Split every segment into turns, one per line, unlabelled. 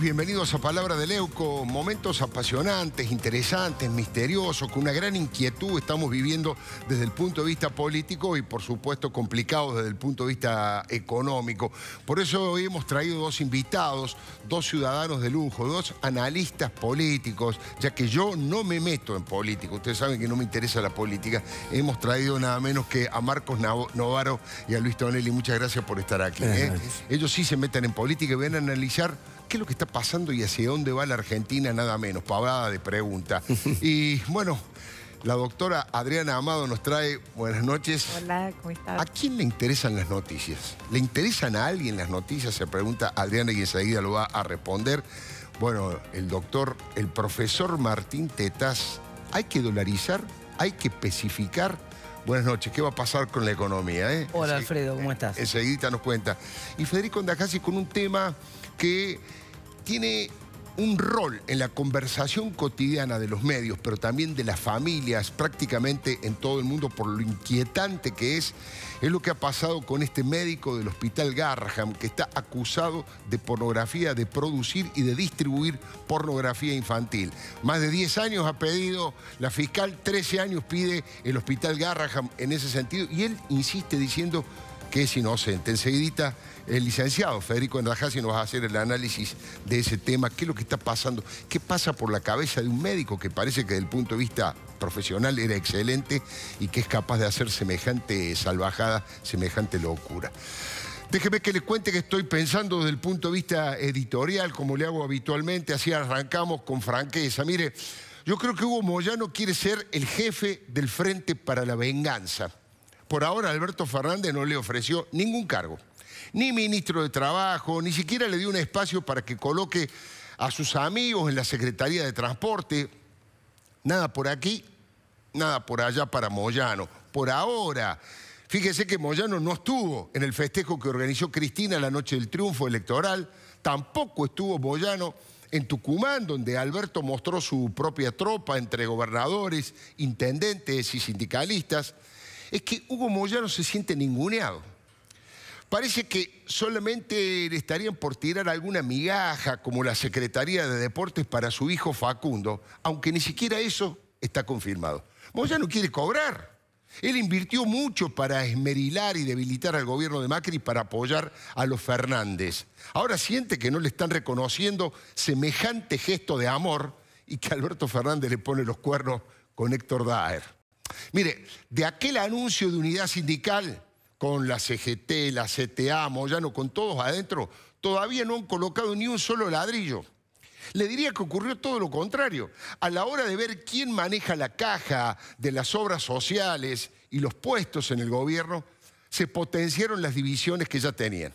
bienvenidos a Palabra del Leuco. Momentos apasionantes, interesantes, misteriosos, con una gran inquietud estamos viviendo desde el punto de vista político y por supuesto complicados desde el punto de vista económico. Por eso hoy hemos traído dos invitados, dos ciudadanos de lujo, dos analistas políticos, ya que yo no me meto en política, ustedes saben que no me interesa la política. Hemos traído nada menos que a Marcos Novaro y a Luis Tonelli. Muchas gracias por estar aquí. ¿eh? Ellos sí se meten en política y ven a analizar qué es lo que está pasando y hacia dónde va la Argentina? Nada menos, pavada de pregunta. y bueno, la doctora Adriana Amado nos trae, buenas noches. Hola, ¿cómo estás? ¿A quién le interesan las noticias? ¿Le interesan a alguien las noticias? Se pregunta Adriana y enseguida lo va a responder. Bueno, el doctor, el profesor Martín Tetas. ¿hay que dolarizar? ¿Hay que especificar? Buenas noches, ¿qué va a pasar con la economía? Eh? Hola Alfredo, ¿cómo estás? Enseguida nos cuenta. Y Federico Andajasi con un tema que tiene un rol en la conversación cotidiana de los medios, pero también de las familias prácticamente en todo el mundo por lo inquietante que es, es lo que ha pasado con este médico del hospital Garraham, que está acusado de pornografía, de producir y de distribuir pornografía infantil. Más de 10 años ha pedido la fiscal, 13 años pide el hospital Garraham en ese sentido, y él insiste diciendo que es inocente. Enseguidita, el licenciado Federico ...y nos va a hacer el análisis de ese tema, qué es lo que está pasando, qué pasa por la cabeza de un médico que parece que desde el punto de vista profesional era excelente y que es capaz de hacer semejante salvajada, semejante locura. Déjeme que les cuente que estoy pensando desde el punto de vista editorial, como le hago habitualmente, así arrancamos con franqueza. Mire, yo creo que Hugo Moyano quiere ser el jefe del Frente para la Venganza. Por ahora Alberto Fernández no le ofreció ningún cargo, ni ministro de Trabajo, ni siquiera le dio un espacio para que coloque a sus amigos en la Secretaría de Transporte. Nada por aquí, nada por allá para Moyano. Por ahora, fíjese que Moyano no estuvo en el festejo que organizó Cristina la noche del triunfo electoral, tampoco estuvo Moyano en Tucumán, donde Alberto mostró su propia tropa entre gobernadores, intendentes y sindicalistas es que Hugo Moyano no se siente ninguneado. Parece que solamente le estarían por tirar alguna migaja como la Secretaría de Deportes para su hijo Facundo, aunque ni siquiera eso está confirmado. Moyano no quiere cobrar. Él invirtió mucho para esmerilar y debilitar al gobierno de Macri para apoyar a los Fernández. Ahora siente que no le están reconociendo semejante gesto de amor y que Alberto Fernández le pone los cuernos con Héctor Daer. Mire, de aquel anuncio de unidad sindical con la CGT, la CTA, Moyano, con todos adentro, todavía no han colocado ni un solo ladrillo. Le diría que ocurrió todo lo contrario. A la hora de ver quién maneja la caja de las obras sociales y los puestos en el gobierno, se potenciaron las divisiones que ya tenían.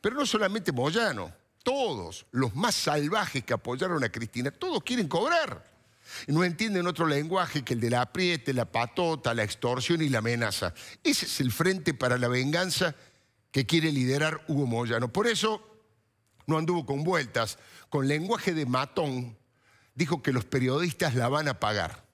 Pero no solamente Moyano, todos los más salvajes que apoyaron a Cristina, todos quieren cobrar no entienden otro lenguaje que el de la apriete, la patota, la extorsión y la amenaza. Ese es el frente para la venganza que quiere liderar Hugo Moyano. Por eso no anduvo con vueltas, con lenguaje de matón, dijo que los periodistas la van a pagar,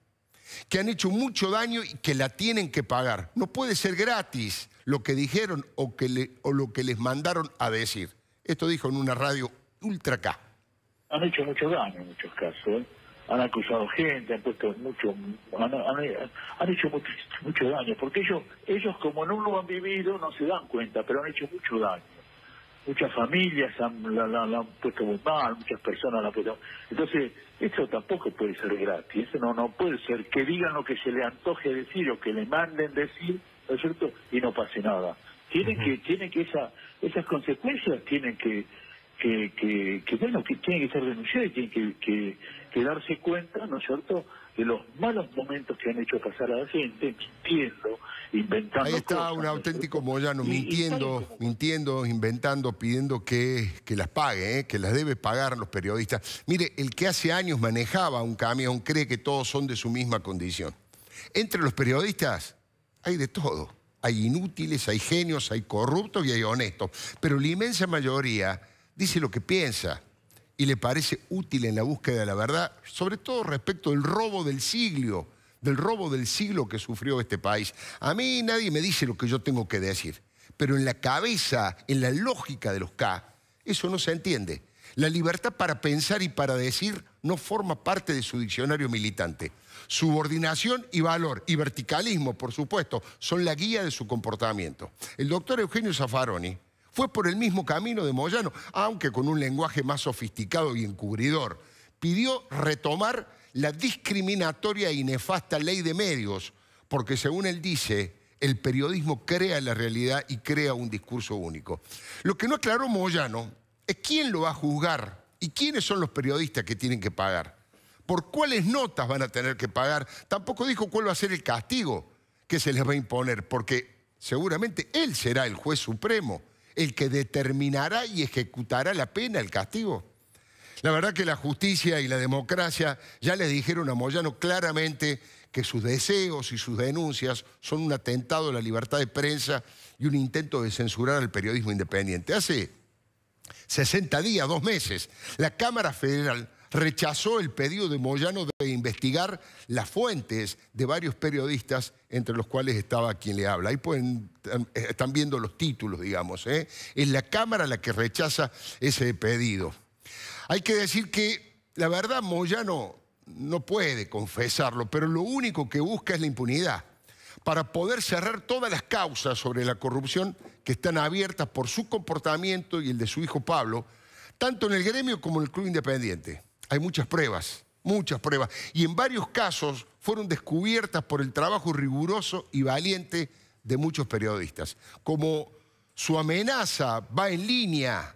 que han hecho mucho daño y que la tienen que pagar. No puede ser gratis lo que dijeron o, o lo que les mandaron a decir. Esto dijo en una radio ultra K.
Han hecho mucho daño en muchos casos. ¿eh? han acusado gente, han puesto mucho, han, hecho mucho, daño, porque ellos, ellos como no lo han vivido no se dan cuenta, pero han hecho mucho daño. Muchas familias han, la, han puesto muy mal, muchas personas la han puesto. Entonces, eso tampoco puede ser gratis, eso no, no puede ser que digan lo que se le antoje decir o que le manden decir, ¿no es cierto? Y no pase nada. Tienen que, tienen que esa, esas consecuencias tienen que, que, bueno, que tienen que ser denunciadas y tienen que que darse cuenta, ¿no es cierto?, de los malos momentos que han hecho pasar a la gente, mintiendo, inventando. Ahí está un auténtico Moyano, mintiendo,
mintiendo, inventando, pidiendo que, que las pague, ¿eh? que las debe pagar los periodistas. Mire, el que hace años manejaba un camión cree que todos son de su misma condición. Entre los periodistas hay de todo. Hay inútiles, hay genios, hay corruptos y hay honestos. Pero la inmensa mayoría dice lo que piensa, y le parece útil en la búsqueda de la verdad, sobre todo respecto del robo del siglo, del robo del siglo que sufrió este país. A mí nadie me dice lo que yo tengo que decir, pero en la cabeza, en la lógica de los K, eso no se entiende. La libertad para pensar y para decir no forma parte de su diccionario militante. Subordinación y valor, y verticalismo, por supuesto, son la guía de su comportamiento. El doctor Eugenio Zaffaroni, fue por el mismo camino de Moyano, aunque con un lenguaje más sofisticado y encubridor. Pidió retomar la discriminatoria y nefasta ley de medios, porque según él dice, el periodismo crea la realidad y crea un discurso único. Lo que no aclaró Moyano es quién lo va a juzgar y quiénes son los periodistas que tienen que pagar. Por cuáles notas van a tener que pagar. Tampoco dijo cuál va a ser el castigo que se les va a imponer, porque seguramente él será el juez supremo el que determinará y ejecutará la pena, el castigo. La verdad que la justicia y la democracia ya le dijeron a Moyano claramente que sus deseos y sus denuncias son un atentado a la libertad de prensa y un intento de censurar al periodismo independiente. Hace 60 días, dos meses, la Cámara Federal rechazó el pedido de Moyano de investigar las fuentes de varios periodistas, entre los cuales estaba quien le habla. Ahí pueden, están eh, viendo los títulos, digamos. ¿eh? Es la Cámara la que rechaza ese pedido. Hay que decir que, la verdad, Moyano no puede confesarlo, pero lo único que busca es la impunidad para poder cerrar todas las causas sobre la corrupción que están abiertas por su comportamiento y el de su hijo Pablo, tanto en el gremio como en el Club Independiente. Hay muchas pruebas, muchas pruebas. Y en varios casos fueron descubiertas por el trabajo riguroso y valiente de muchos periodistas. Como su amenaza va en línea,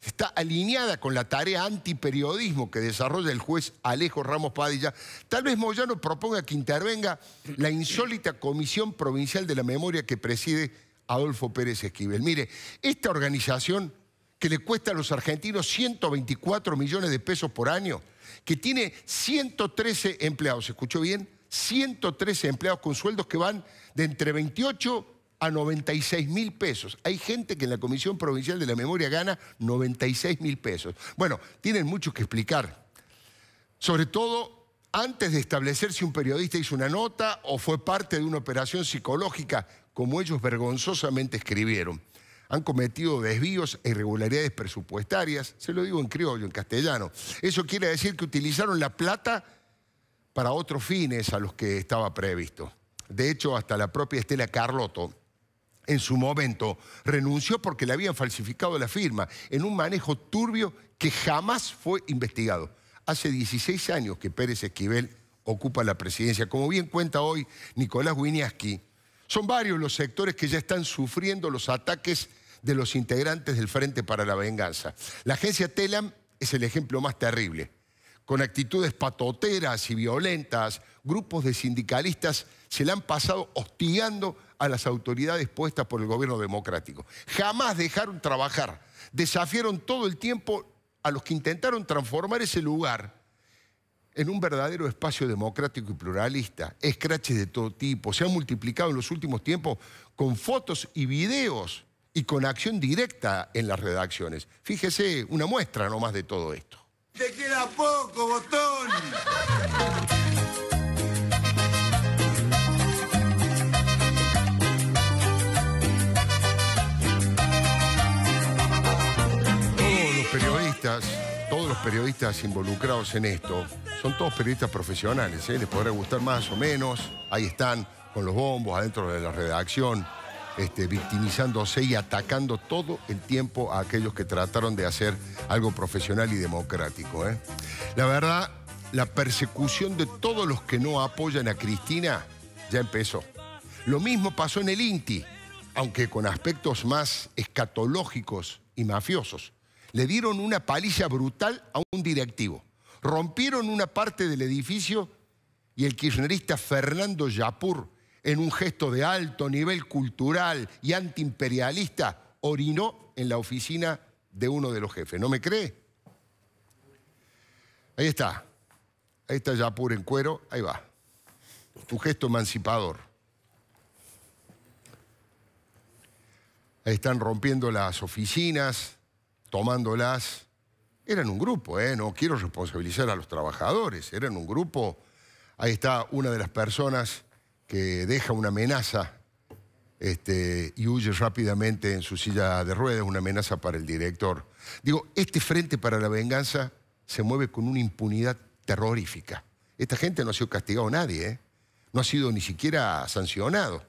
está alineada con la tarea antiperiodismo que desarrolla el juez Alejo Ramos Padilla, tal vez Moyano proponga que intervenga la insólita Comisión Provincial de la Memoria que preside Adolfo Pérez Esquivel. Mire, esta organización que le cuesta a los argentinos 124 millones de pesos por año, que tiene 113 empleados, ¿se ¿escuchó bien? 113 empleados con sueldos que van de entre 28 a 96 mil pesos. Hay gente que en la Comisión Provincial de la Memoria gana 96 mil pesos. Bueno, tienen mucho que explicar. Sobre todo antes de establecer si un periodista hizo una nota o fue parte de una operación psicológica, como ellos vergonzosamente escribieron han cometido desvíos e irregularidades presupuestarias. Se lo digo en criollo, en castellano. Eso quiere decir que utilizaron la plata para otros fines a los que estaba previsto. De hecho, hasta la propia Estela Carlotto, en su momento, renunció porque le habían falsificado la firma en un manejo turbio que jamás fue investigado. Hace 16 años que Pérez Esquivel ocupa la presidencia. Como bien cuenta hoy Nicolás Winiaski, son varios los sectores que ya están sufriendo los ataques de los integrantes del Frente para la Venganza. La agencia Telam es el ejemplo más terrible, con actitudes patoteras y violentas, grupos de sindicalistas se la han pasado hostigando a las autoridades puestas por el gobierno democrático. Jamás dejaron trabajar, desafiaron todo el tiempo a los que intentaron transformar ese lugar en un verdadero espacio democrático y pluralista. Escraches de todo tipo. Se han multiplicado en los últimos tiempos con fotos y videos y con acción directa en las redacciones. Fíjese una muestra nomás de todo esto. Te queda poco, botón. Todos los periodistas, todos los periodistas involucrados en esto, son todos periodistas profesionales, ¿eh? les podrá gustar más o menos, ahí están con los bombos adentro de la redacción. Este, victimizándose y atacando todo el tiempo a aquellos que trataron de hacer algo profesional y democrático. ¿eh? La verdad, la persecución de todos los que no apoyan a Cristina ya empezó. Lo mismo pasó en el INTI, aunque con aspectos más escatológicos y mafiosos. Le dieron una paliza brutal a un directivo. Rompieron una parte del edificio y el kirchnerista Fernando Yapur en un gesto de alto nivel cultural y antiimperialista, orinó en la oficina de uno de los jefes. ¿No me cree? Ahí está. Ahí está ya puro en cuero. Ahí va. Tu gesto emancipador. Ahí están rompiendo las oficinas, tomándolas. Eran un grupo, ¿eh? No quiero responsabilizar a los trabajadores. Eran un grupo. Ahí está una de las personas que deja una amenaza este, y huye rápidamente en su silla de ruedas, una amenaza para el director. Digo, este Frente para la Venganza se mueve con una impunidad terrorífica. Esta gente no ha sido castigado nadie, ¿eh? no ha sido ni siquiera sancionado.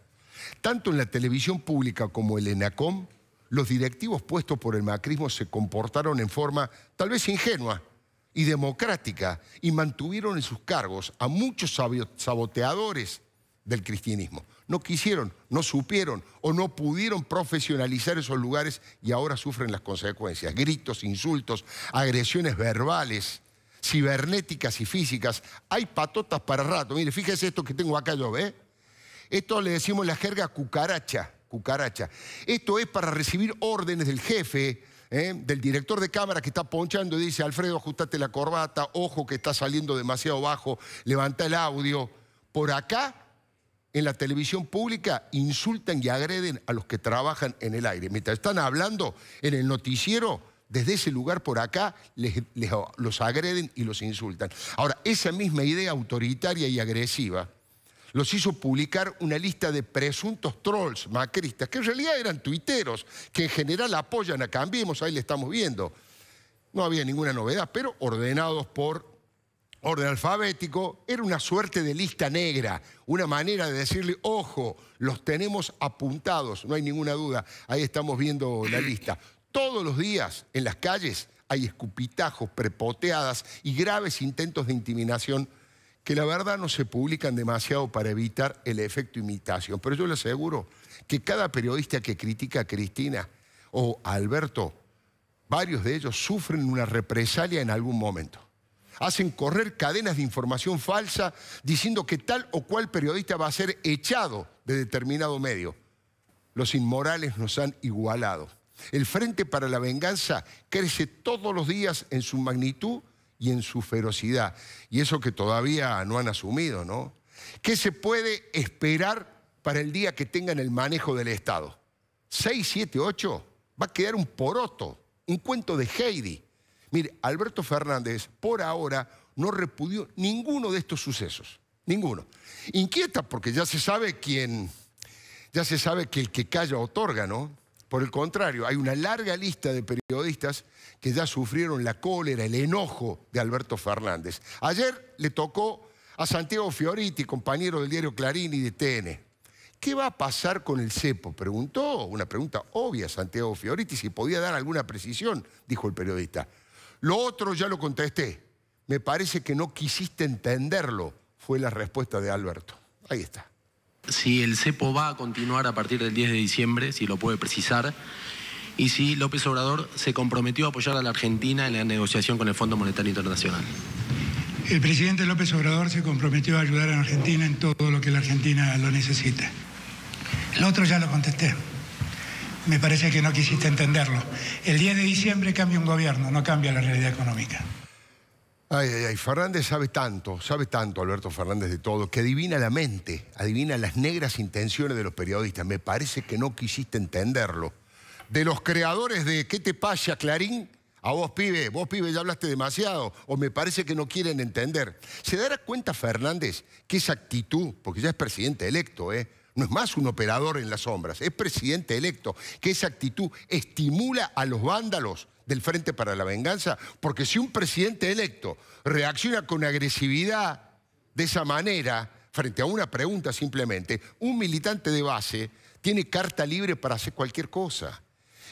Tanto en la televisión pública como el ENACOM, los directivos puestos por el macrismo se comportaron en forma tal vez ingenua y democrática y mantuvieron en sus cargos a muchos saboteadores del cristianismo. No quisieron, no supieron o no pudieron profesionalizar esos lugares y ahora sufren las consecuencias. Gritos, insultos, agresiones verbales, cibernéticas y físicas. Hay patotas para rato. Mire, fíjese esto que tengo acá yo, ¿ve? Esto le decimos la jerga cucaracha, cucaracha. Esto es para recibir órdenes del jefe, ¿eh? del director de cámara que está ponchando y dice, Alfredo, ajustate la corbata, ojo que está saliendo demasiado bajo, levanta el audio. Por acá en la televisión pública insultan y agreden a los que trabajan en el aire. Mientras están hablando en el noticiero, desde ese lugar por acá les, los agreden y los insultan. Ahora, esa misma idea autoritaria y agresiva los hizo publicar una lista de presuntos trolls macristas, que en realidad eran tuiteros, que en general apoyan a Cambiemos, ahí le estamos viendo. No había ninguna novedad, pero ordenados por orden alfabético, era una suerte de lista negra, una manera de decirle, ojo, los tenemos apuntados, no hay ninguna duda, ahí estamos viendo la lista. Todos los días en las calles hay escupitajos, prepoteadas y graves intentos de intimidación que la verdad no se publican demasiado para evitar el efecto imitación. Pero yo le aseguro que cada periodista que critica a Cristina o a Alberto, varios de ellos sufren una represalia en algún momento hacen correr cadenas de información falsa diciendo que tal o cual periodista va a ser echado de determinado medio. Los inmorales nos han igualado. El Frente para la Venganza crece todos los días en su magnitud y en su ferocidad. Y eso que todavía no han asumido, ¿no? ¿Qué se puede esperar para el día que tengan el manejo del Estado? 6, 7, 8 va a quedar un poroto, un cuento de Heidi. Mire, Alberto Fernández por ahora no repudió ninguno de estos sucesos, ninguno. Inquieta porque ya se sabe quién, ya se sabe que el que calla otorga, ¿no? Por el contrario, hay una larga lista de periodistas que ya sufrieron la cólera, el enojo de Alberto Fernández. Ayer le tocó a Santiago Fioriti, compañero del diario Clarín y de TN. ¿Qué va a pasar con el cepo? Preguntó, una pregunta obvia, Santiago Fioriti, si podía dar alguna precisión, dijo el periodista. Lo otro ya lo contesté. Me parece que no quisiste entenderlo, fue la respuesta de Alberto. Ahí está.
Si el cepo va a continuar a partir del 10 de diciembre, si lo puede precisar, y si López Obrador se comprometió a apoyar a la Argentina en la negociación con el Fondo Monetario Internacional.
El presidente López Obrador se comprometió a ayudar a la Argentina en todo lo que la Argentina lo necesita. Lo otro ya lo contesté me parece que no quisiste entenderlo. El 10 de diciembre cambia un gobierno, no cambia la realidad económica.
Ay, ay, ay, Fernández sabe tanto, sabe tanto Alberto Fernández de todo, que adivina la mente, adivina las negras intenciones de los periodistas. Me parece que no quisiste entenderlo. De los creadores de ¿Qué te pasa, Clarín? A vos, pibe, vos, pibe, ya hablaste demasiado, o me parece que no quieren entender. ¿Se dará cuenta Fernández que esa actitud, porque ya es presidente electo, ¿eh? no es más un operador en las sombras, es presidente electo, que esa actitud estimula a los vándalos del Frente para la Venganza, porque si un presidente electo reacciona con agresividad de esa manera, frente a una pregunta simplemente, un militante de base tiene carta libre para hacer cualquier cosa.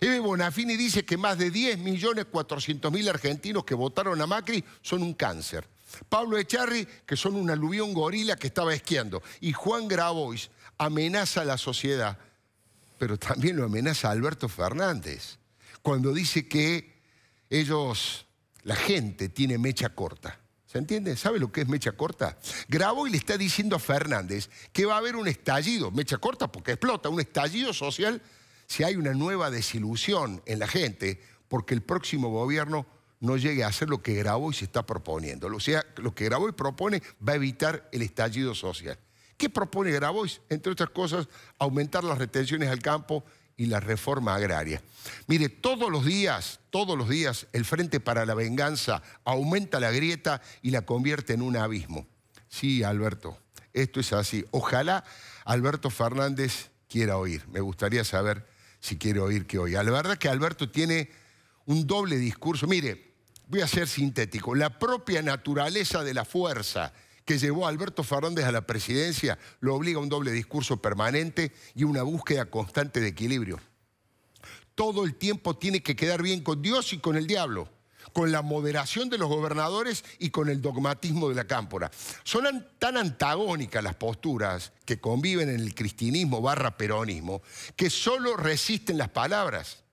Eve Bonafini dice que más de 10.400.000 argentinos que votaron a Macri son un cáncer. Pablo Echarri, que son un aluvión gorila que estaba esquiando. Y Juan Grabois amenaza a la sociedad, pero también lo amenaza a Alberto Fernández, cuando dice que ellos, la gente, tiene mecha corta. ¿Se entiende? ¿Sabe lo que es mecha corta? Grabois le está diciendo a Fernández que va a haber un estallido, mecha corta porque explota, un estallido social si hay una nueva desilusión en la gente, porque el próximo gobierno no llegue a hacer lo que Grabois se está proponiendo. O sea, lo que Grabois propone va a evitar el estallido social. ¿Qué propone Grabois? Entre otras cosas, aumentar las retenciones al campo y la reforma agraria. Mire, todos los días, todos los días, el Frente para la Venganza aumenta la grieta y la convierte en un abismo. Sí, Alberto, esto es así. Ojalá Alberto Fernández quiera oír. Me gustaría saber si quiere oír que oiga. La verdad es que Alberto tiene un doble discurso. Mire, voy a ser sintético, la propia naturaleza de la fuerza que llevó a Alberto Fernández a la presidencia lo obliga a un doble discurso permanente y una búsqueda constante de equilibrio. Todo el tiempo tiene que quedar bien con Dios y con el diablo, con la moderación de los gobernadores y con el dogmatismo de la cámpora. Son tan antagónicas las posturas que conviven en el cristinismo barra peronismo que solo resisten las palabras.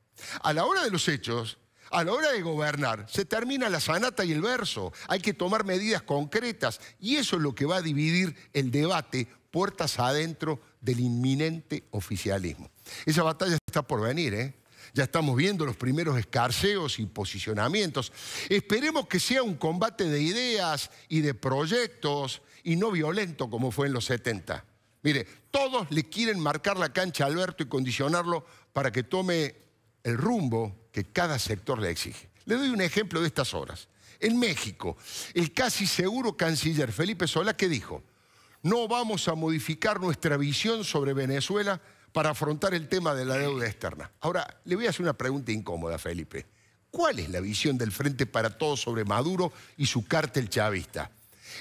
A la hora de los hechos, a la hora de gobernar se termina la sanata y el verso. Hay que tomar medidas concretas y eso es lo que va a dividir el debate puertas adentro del inminente oficialismo. Esa batalla está por venir, ¿eh? Ya estamos viendo los primeros escarceos y posicionamientos. Esperemos que sea un combate de ideas y de proyectos y no violento como fue en los 70. Mire, todos le quieren marcar la cancha a Alberto y condicionarlo para que tome el rumbo que cada sector le exige. Le doy un ejemplo de estas horas. En México, el casi seguro canciller Felipe Solá que dijo, no vamos a modificar nuestra visión sobre Venezuela para afrontar el tema de la deuda externa. Ahora, le voy a hacer una pregunta incómoda, Felipe. ¿Cuál es la visión del Frente para Todos sobre Maduro y su cártel chavista?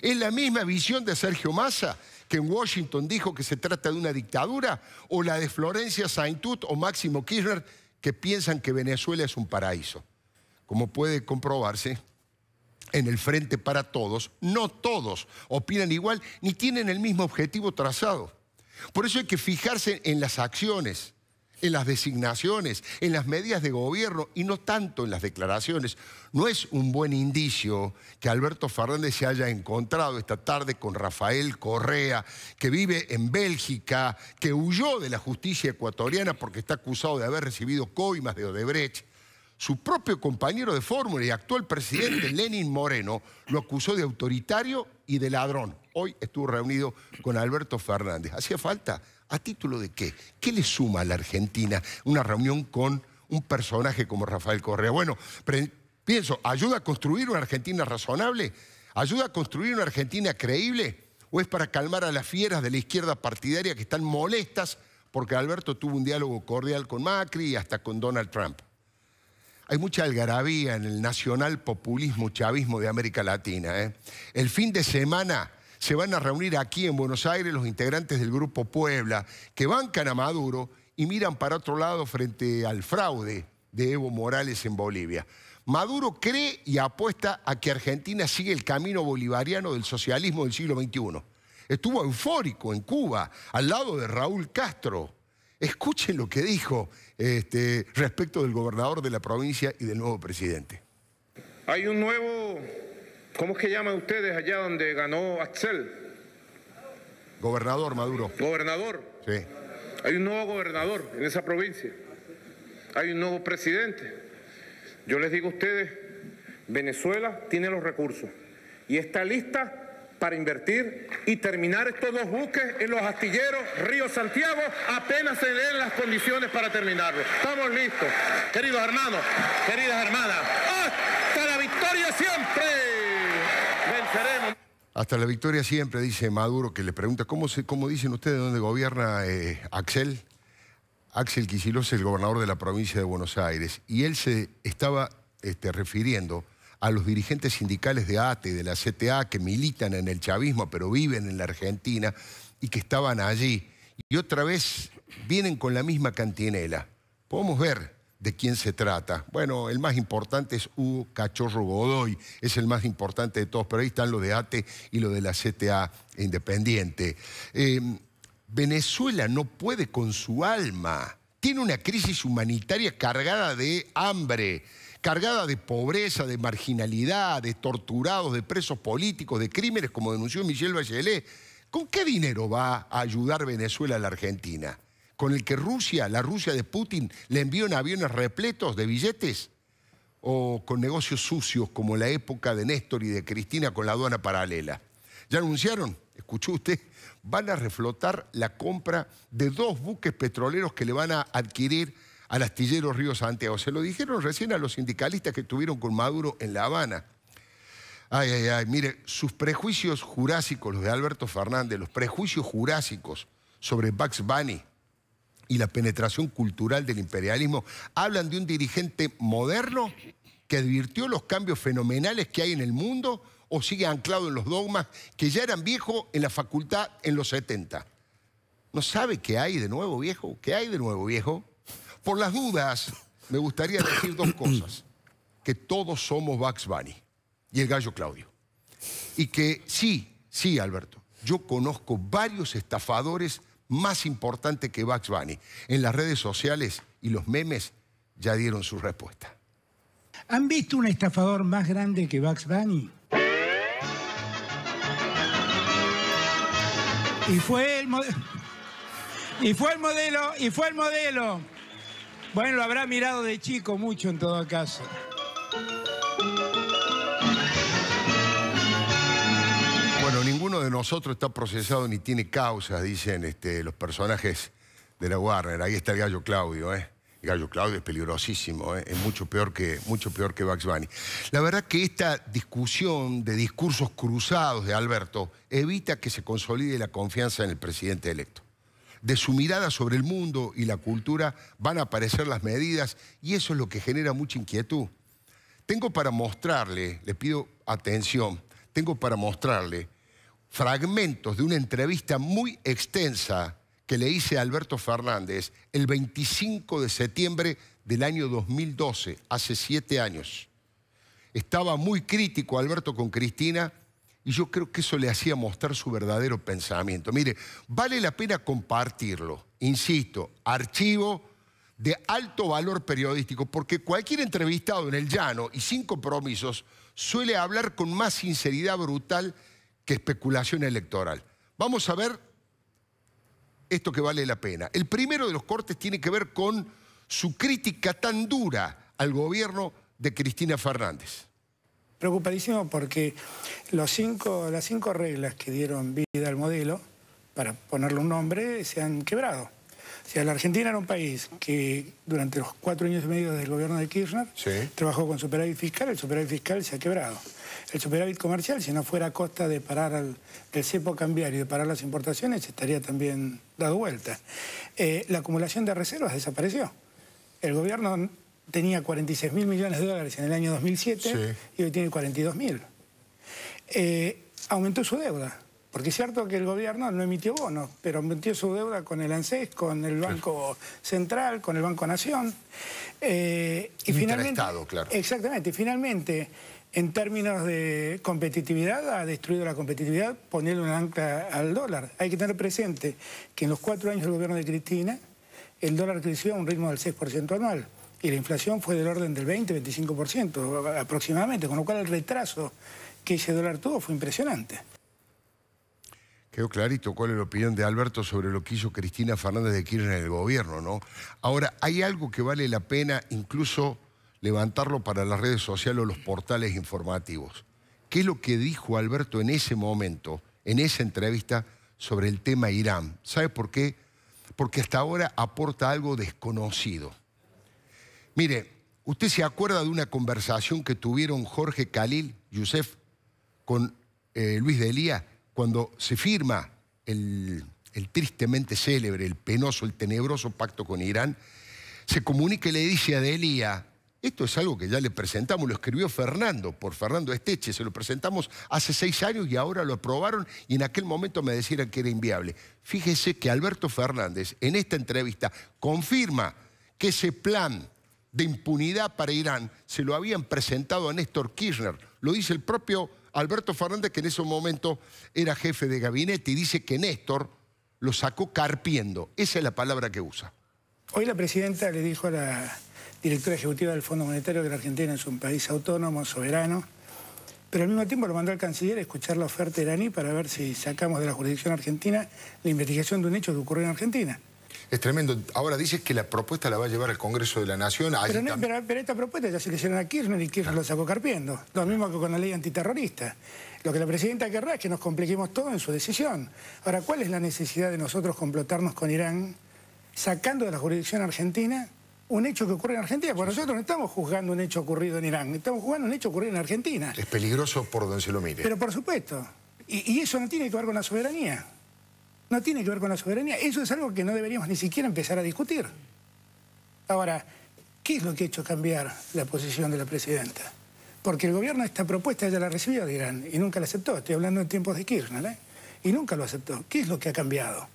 ¿Es la misma visión de Sergio Massa, que en Washington dijo que se trata de una dictadura, o la de Florencia Saintut o Máximo Kirchner, que piensan que Venezuela es un paraíso. Como puede comprobarse, en el Frente para Todos, no todos opinan igual ni tienen el mismo objetivo trazado. Por eso hay que fijarse en las acciones, en las designaciones, en las medidas de gobierno y no tanto en las declaraciones. No es un buen indicio que Alberto Fernández se haya encontrado esta tarde con Rafael Correa, que vive en Bélgica, que huyó de la justicia ecuatoriana porque está acusado de haber recibido coimas de Odebrecht. Su propio compañero de fórmula y actual presidente, Lenin Moreno, lo acusó de autoritario y de ladrón. Hoy estuvo reunido con Alberto Fernández. ¿Hacía falta? ¿A título de qué? ¿Qué le suma a la Argentina una reunión con un personaje como Rafael Correa? Bueno, pienso, ¿ayuda a construir una Argentina razonable? ¿Ayuda a construir una Argentina creíble? ¿O es para calmar a las fieras de la izquierda partidaria que están molestas porque Alberto tuvo un diálogo cordial con Macri y hasta con Donald Trump? Hay mucha algarabía en el nacional populismo chavismo de América Latina. ¿eh? El fin de semana se van a reunir aquí en Buenos Aires los integrantes del Grupo Puebla, que bancan a Maduro y miran para otro lado frente al fraude de Evo Morales en Bolivia. Maduro cree y apuesta a que Argentina sigue el camino bolivariano del socialismo del siglo XXI. Estuvo eufórico en Cuba, al lado de Raúl Castro. Escuchen lo que dijo este, respecto del gobernador de la provincia y del nuevo presidente. Hay
un nuevo ¿Cómo es que llaman ustedes allá donde ganó Axel?
Gobernador Maduro. Gobernador. Sí. Hay un nuevo gobernador en esa provincia. Hay un nuevo presidente. Yo les digo a ustedes,
Venezuela tiene los recursos y está lista para invertir y terminar estos dos buques en los astilleros Río Santiago apenas se den las condiciones para
terminarlo. Estamos listos. Queridos hermanos, queridas hermanas, hasta la victoria siempre. Hasta la victoria siempre, dice Maduro, que le pregunta, ¿cómo, cómo dicen ustedes dónde gobierna eh, Axel? Axel Kicillof es el gobernador de la provincia de Buenos Aires y él se estaba este, refiriendo a los dirigentes sindicales de ATE, de la CTA, que militan en el chavismo pero viven en la Argentina y que estaban allí. Y otra vez vienen con la misma cantinela. Podemos ver de quién se trata. Bueno, el más importante es Hugo Cachorro Godoy, es el más importante de todos, pero ahí están lo de ATE y lo de la CTA independiente. Em, Venezuela no puede con su alma, tiene una crisis humanitaria cargada de hambre, cargada de pobreza, de marginalidad, de torturados, de presos políticos, de crímenes, como denunció Michelle Bachelet. ¿Con qué dinero va a ayudar Venezuela a la Argentina? con el que Rusia, la Rusia de Putin, le envió en aviones repletos de billetes? ¿O con negocios sucios como la época de Néstor y de Cristina con la aduana paralela? ¿Ya anunciaron? ¿Escuchó usted? Van a reflotar la compra de dos buques petroleros que le van a adquirir al astillero Río Santiago. Se lo dijeron recién a los sindicalistas que estuvieron con Maduro en La Habana. Ay, ay, ay, mire, sus prejuicios jurásicos, los de Alberto Fernández, los prejuicios jurásicos sobre Bugs Bunny, y la penetración cultural del imperialismo hablan de un dirigente moderno que advirtió los cambios fenomenales que hay en el mundo o sigue anclado en los dogmas que ya eran viejos en la facultad en los 70. ¿No sabe qué hay de nuevo, viejo? ¿Qué hay de nuevo, viejo? Por las dudas, me gustaría decir dos cosas. Que todos somos Bugs Bunny y el gallo Claudio. Y que sí, sí, Alberto, yo conozco varios estafadores más importante que Bugs Bunny. En las redes sociales y los memes ya dieron su respuesta.
¿Han visto un estafador más grande que Bugs Bunny? Y fue el, modelo y fue el modelo, y fue el modelo. Bueno, lo habrá mirado de chico mucho en todo caso.
ninguno de nosotros está procesado ni tiene causas, dicen este, los personajes de la Warner. Ahí está el gallo Claudio, ¿eh? El gallo Claudio es peligrosísimo, ¿eh? es mucho peor, que, mucho peor que La verdad que esta discusión de discursos cruzados de Alberto evita que se consolide la confianza en el presidente electo. De su mirada sobre el mundo y la cultura van a aparecer las medidas y eso es lo que genera mucha inquietud. Tengo para mostrarle, le pido atención, tengo para mostrarle fragmentos de una entrevista muy extensa que le hice a Alberto Fernández el 25 de septiembre del año 2012, hace siete años. Estaba muy crítico Alberto con Cristina y yo creo que eso le hacía mostrar su verdadero pensamiento. Mire, vale la pena compartirlo, insisto, archivo de alto valor periodístico, porque cualquier entrevistado en el llano y sin compromisos suele hablar con más sinceridad brutal que especulación electoral. Vamos a ver esto que vale la pena. El primero de los cortes tiene que ver con su crítica tan dura al gobierno de Cristina Fernández.
Preocupadísimo porque los las cinco reglas que dieron vida al modelo, para ponerle un nombre, se han quebrado. O sea, la Argentina era un país que durante los cuatro años y medio del gobierno de Kirchner trabajó con superávit fiscal, el superávit fiscal se ha quebrado. El superávit comercial, si no fuera a costa de parar al, del cepo cambiario y de parar las importaciones, estaría también dado vuelta. Eh, la acumulación de reservas desapareció. El gobierno tenía 46 mil millones de dólares en el año 2007 y hoy tiene 42 mil. Eh, aumentó su deuda. Porque es cierto que el gobierno no emitió bonos, pero emitió su deuda con el ANSES, con el Banco Central, con el Banco Nación. Eh, y finalmente, claro. Exactamente. finalmente, en términos de competitividad, ha destruido la competitividad poniendo una ancla al dólar. Hay que tener presente que en los cuatro años del gobierno de Cristina, el dólar creció a un ritmo del 6% anual y la inflación fue del orden del 20-25% aproximadamente, con lo cual el retraso que ese dólar tuvo fue impresionante.
Quedó clarito cuál es la opinión de Alberto sobre lo que hizo Cristina Fernández de Kirchner en el gobierno, ¿no? Ahora, ¿hay algo que vale la pena incluso levantarlo para las redes sociales o los portales informativos? ¿Qué es lo que dijo Alberto en ese momento, en esa entrevista, sobre el tema Irán? ¿Sabe por qué? Porque hasta ahora aporta algo desconocido. Mire, ¿usted se acuerda de una conversación que tuvieron Jorge Khalil, Yusef, con eh, Luis de Elía? cuando se firma el, tristemente célebre, el penoso, el tenebroso pacto con Irán, se comunica y le dice a Delía, esto es algo que ya le presentamos, lo escribió Fernando, por Fernando Esteche, se lo presentamos hace seis años y ahora lo aprobaron y en aquel momento me decían que era inviable. Fíjese que Alberto Fernández en esta entrevista confirma que ese plan de impunidad para Irán se lo habían presentado a Néstor Kirchner, lo dice el propio Alberto Fernández, que en ese momento era jefe de gabinete, y dice que Néstor lo sacó carpiendo. Esa es la palabra que usa. Hoy la presidenta le
dijo a la directora ejecutiva del Fondo Monetario que la Argentina es un país autónomo, soberano, pero al mismo tiempo lo mandó al canciller a escuchar la oferta iraní para ver si sacamos de la jurisdicción argentina la investigación de un hecho que ocurrió en Argentina.
Es tremendo. Ahora dices que la propuesta la va a llevar al Congreso de la Nación. Pero,
pero, esta propuesta ya se le hicieron a Kirchner y Kirchner lo sacó carpiendo. Lo mismo que con la ley antiterrorista. Lo que la presidenta querrá es que nos compliquemos todo en su decisión. Ahora, ¿cuál es la necesidad de nosotros complotarnos con Irán sacando de la jurisdicción argentina un hecho que ocurre en Argentina. Porque nosotros no estamos juzgando un hecho ocurrido en Irán, estamos juzgando un hecho ocurrido en Argentina.
Es peligroso por donde se lo mire.
Pero por supuesto. y eso no tiene que ver con la soberanía no tiene que ver con la soberanía. Eso es algo que no deberíamos ni siquiera empezar a discutir. Ahora, ¿qué es lo que ha hecho cambiar la posición de la presidenta? Porque el gobierno esta propuesta ya la recibió dirán. y nunca la aceptó. Estoy hablando en tiempos de Kirchner, ¿eh? Y nunca lo aceptó. ¿Qué es lo que ha cambiado?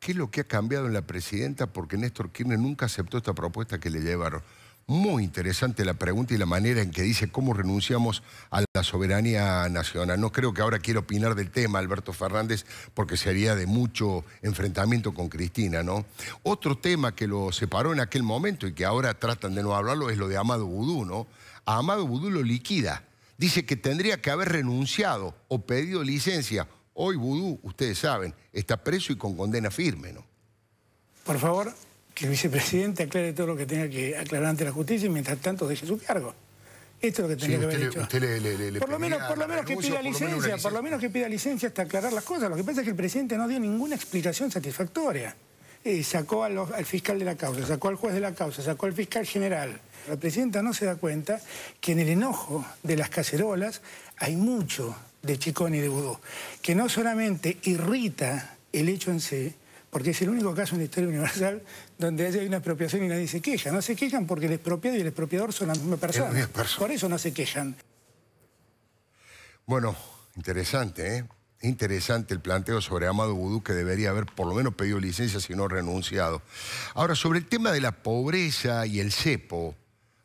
¿Qué es lo que ha cambiado en la presidenta? Porque Néstor Kirchner nunca aceptó esta propuesta que le llevaron. Muy interesante la pregunta y la manera en que dice cómo renunciamos a la soberanía nacional. No creo que ahora quiera opinar del tema, Alberto Fernández, porque sería de mucho enfrentamiento con Cristina, ¿no? Otro tema que lo separó en aquel momento y que ahora tratan de no hablarlo es lo de Amado Vudú, ¿no? Amado Vudú lo liquida. Dice que tendría que haber renunciado o pedido licencia. Hoy Vudú, ustedes saben, está preso y con condena firme, ¿no? Por favor que el
vicepresidente aclare todo lo que tenga que aclarar ante la justicia y mientras tanto deje su cargo. Esto es lo que tenía que haber
por, lo menos, que pida licencia, por lo
menos que pida licencia hasta aclarar las cosas. Lo que pasa es que el presidente no dio ninguna explicación satisfactoria. Eh, sacó al fiscal de la causa, sacó al juez de la causa, sacó al fiscal general. La presidenta no se da cuenta que en el enojo de las cacerolas hay mucho de Chicón y de Vudú, que no solamente irrita el hecho en sí, porque es el único caso en la historia universal donde hay una expropiación y nadie se queja. No se quejan porque el expropiado y el expropiador son la misma personas. Por eso no se
quejan. Bueno, interesante, ¿eh? Interesante el planteo sobre Amado Vudú, que debería haber por lo menos pedido licencia si no renunciado. Ahora, sobre el tema de la pobreza y el cepo,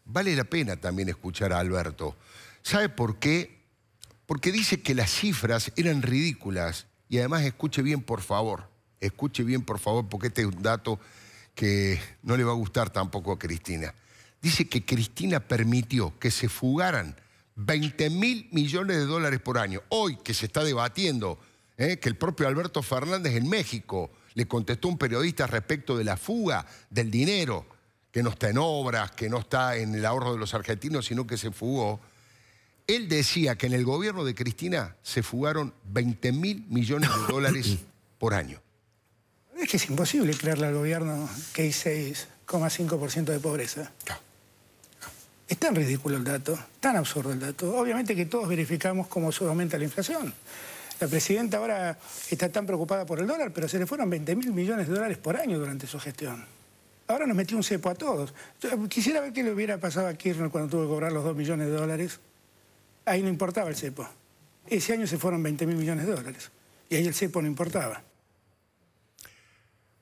vale la pena también escuchar a Alberto. ¿Sabe por qué? Porque dice que las cifras eran ridículas y además escuche bien, por favor escuche bien por favor, porque este es un dato que no le va a gustar tampoco a Cristina. Dice que Cristina permitió que se fugaran 20 mil millones de dólares por año. Hoy que se está debatiendo, ¿eh? que el propio Alberto Fernández en México le contestó un periodista respecto de la fuga del dinero, que no está en obras, que no está en el ahorro de los argentinos, sino que se fugó. Él decía que en el gobierno de Cristina se fugaron 20 mil millones de dólares por año.
Es que es imposible creerle al gobierno que hay 6,5% de pobreza. Es tan ridículo el dato, tan absurdo el dato. Obviamente que todos verificamos cómo aumenta la inflación. La presidenta ahora está tan preocupada por el dólar, pero se le fueron 20 mil millones de dólares por año durante su gestión. Ahora nos metió un cepo a todos. quisiera ver qué le hubiera pasado a Kirchner cuando tuvo que cobrar los 2 millones de dólares. Ahí no importaba el cepo. Ese año se fueron 20 mil millones de dólares. Y ahí el
cepo no importaba.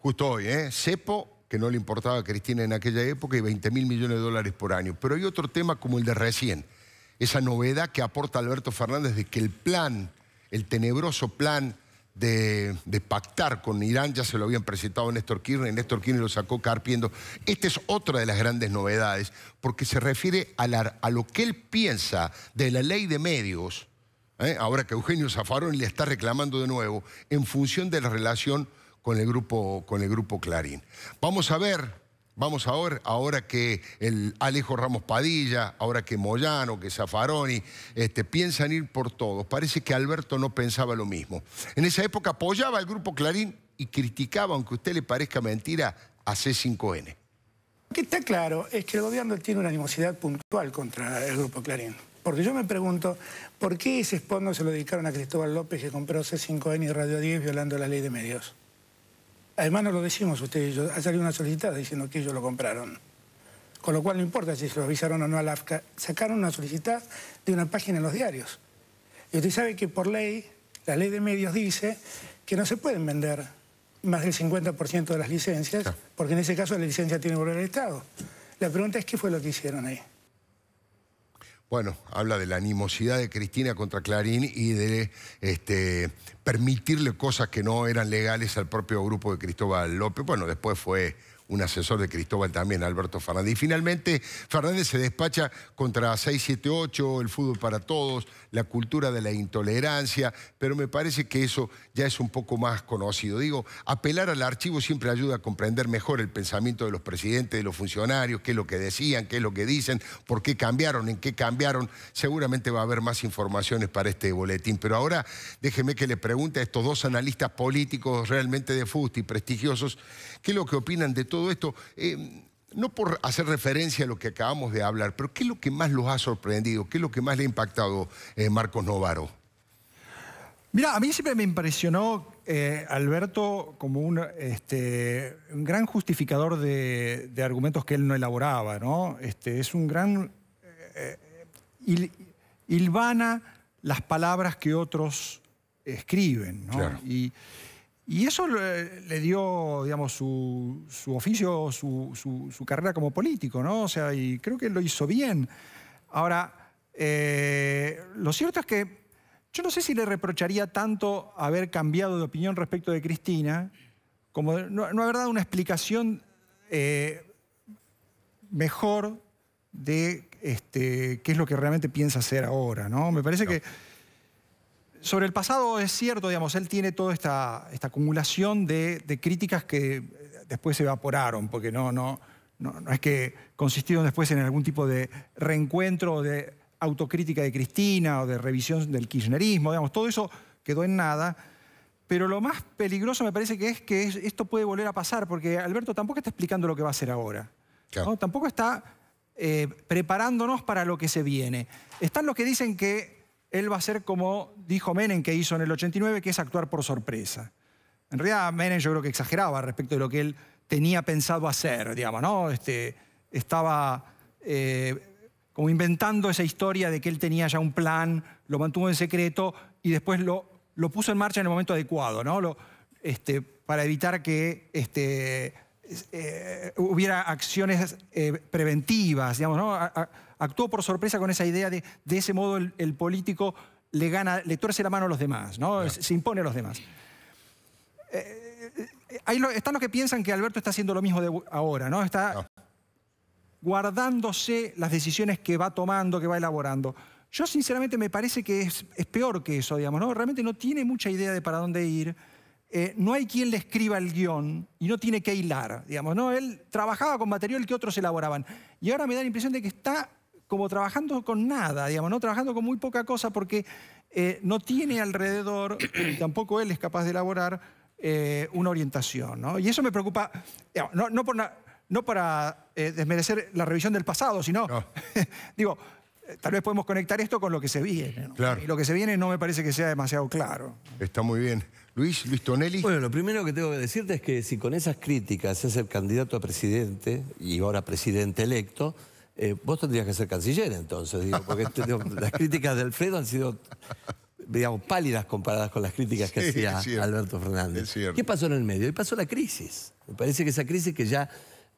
Justo hoy, ¿eh? Cepo, que no le importaba a Cristina en aquella época, y 20 mil millones de dólares por año. Pero hay otro tema como el de recién, esa novedad que aporta Alberto Fernández de que el plan, el tenebroso plan de, pactar con Irán, ya se lo habían presentado a Néstor Kirchner, Néstor Kirchner lo sacó carpiendo. Esta es otra de las grandes novedades, porque se refiere a, lo que él piensa de la ley de medios, ¿eh? ahora que Eugenio Zafarón le está reclamando de nuevo, en función de la relación con el grupo, con el grupo Clarín. Vamos a ver, vamos a ver, ahora que el Alejo Ramos Padilla, ahora que Moyano, que Zaffaroni, este, piensan ir por todos. Parece que Alberto no pensaba lo mismo. En esa época apoyaba al grupo Clarín y criticaba, aunque usted le parezca mentira, a C5N.
Lo que está claro es que el gobierno tiene una animosidad puntual contra el grupo Clarín. Porque yo me pregunto, ¿por qué ese spondo se lo dedicaron a Cristóbal López que compró C5N y Radio 10 violando la ley de medios? Además no lo decimos ustedes, yo, ha salido una solicitud diciendo que ellos lo compraron. Con lo cual no importa si se lo avisaron o no al AFCA, sacaron una solicitud de una página en los diarios. Y usted sabe que por ley, la ley de medios dice que no se pueden vender más del 50% de las licencias, porque en ese caso la licencia tiene que volver al Estado. La pregunta es, ¿qué fue lo que hicieron ahí?
Bueno, habla de la animosidad de Cristina contra Clarín y de este, permitirle cosas que no eran legales al propio grupo de Cristóbal López. Bueno, después fue un asesor de Cristóbal también, Alberto Fernández. Y finalmente, Fernández se despacha contra 678, el fútbol para todos, la cultura de la intolerancia, pero me parece que eso ya es un poco más conocido. Digo, apelar al archivo siempre ayuda a comprender mejor el pensamiento de los presidentes, de los funcionarios, qué es lo que decían, qué es lo que dicen, por qué cambiaron, en qué cambiaron. Seguramente va a haber más informaciones para este boletín, pero ahora déjeme que le pregunte a estos dos analistas políticos realmente de y prestigiosos, qué es lo que opinan de todo esto. Eh, no por hacer referencia a lo que acabamos de hablar, pero ¿qué es lo que más los ha sorprendido? ¿Qué es lo que más le ha impactado eh, Marcos Novaro?
Mira, a mí siempre me impresionó eh, Alberto como un, este, gran justificador de, argumentos que él no elaboraba, ¿no? Este, es un gran... Eh, ilvana hilvana las palabras que otros escriben, ¿no? Y eso le, dio, digamos, su, oficio, su, su, carrera como político, ¿no? O sea, y creo que lo hizo bien. Ahora, eh, lo cierto es que yo no sé si le reprocharía tanto haber cambiado de opinión respecto de Cristina, como no, no haber dado una explicación eh, mejor de este, qué es lo que realmente piensa hacer ahora, ¿no? Me parece que sobre el pasado es cierto, digamos, él tiene toda esta, acumulación de, críticas que eh, después se evaporaron, porque no, no, no, es que consistieron después en algún tipo de reencuentro de autocrítica de Cristina o de revisión del kirchnerismo, digamos, todo eso quedó en nada. Pero lo más peligroso me parece que es que esto puede volver a pasar, porque Alberto tampoco está explicando lo que va a hacer ahora. Tampoco está eh, preparándonos para lo que se viene. Están los que dicen que él va a hacer como dijo Menem que hizo en el 89, que es actuar por sorpresa. En realidad, Menem yo creo que exageraba respecto de lo que él tenía pensado hacer, digamos, ¿no? Este, estaba eh, como inventando esa historia de que él tenía ya un plan, lo mantuvo en secreto y después lo, puso en marcha en el momento adecuado, ¿no? Este, para evitar que este, eh, hubiera acciones eh, preventivas, digamos, ¿no? actuó por sorpresa con esa idea de, de ese modo el, político le gana, le tuerce la mano a los demás, ¿no? Se, impone a los demás.
Eh,
eh, están los que piensan que Alberto está haciendo lo mismo de ahora, ¿no? Está guardándose las decisiones que va tomando, que va elaborando. Yo sinceramente me parece que es, es peor que eso, digamos, ¿no? Realmente no tiene mucha idea de para dónde ir. Eh, no hay quien le escriba el guión y no tiene que hilar, digamos, ¿no? Él trabajaba con material que otros elaboraban. Y ahora me da la impresión de que está como trabajando con nada, digamos, ¿no? trabajando con muy poca cosa porque eh, no tiene alrededor, y tampoco él es capaz de elaborar eh, una orientación. ¿no? Y eso me preocupa, no, para eh, desmerecer la revisión del pasado, sino, digo, tal vez podemos conectar esto con lo que se viene. Y lo que se viene no me parece que sea demasiado claro.
Está muy bien.
Luis, Luis Tonelli. Bueno, lo primero que tengo que decirte es que si con esas críticas es el candidato a presidente y ahora presidente electo, eh, vos tendrías que ser canciller entonces, porque este, las críticas de Alfredo han sido, digamos, pálidas comparadas con las críticas que hacía Alberto Fernández. ¿Qué pasó en el medio? Y pasó la crisis. Me parece que esa crisis que ya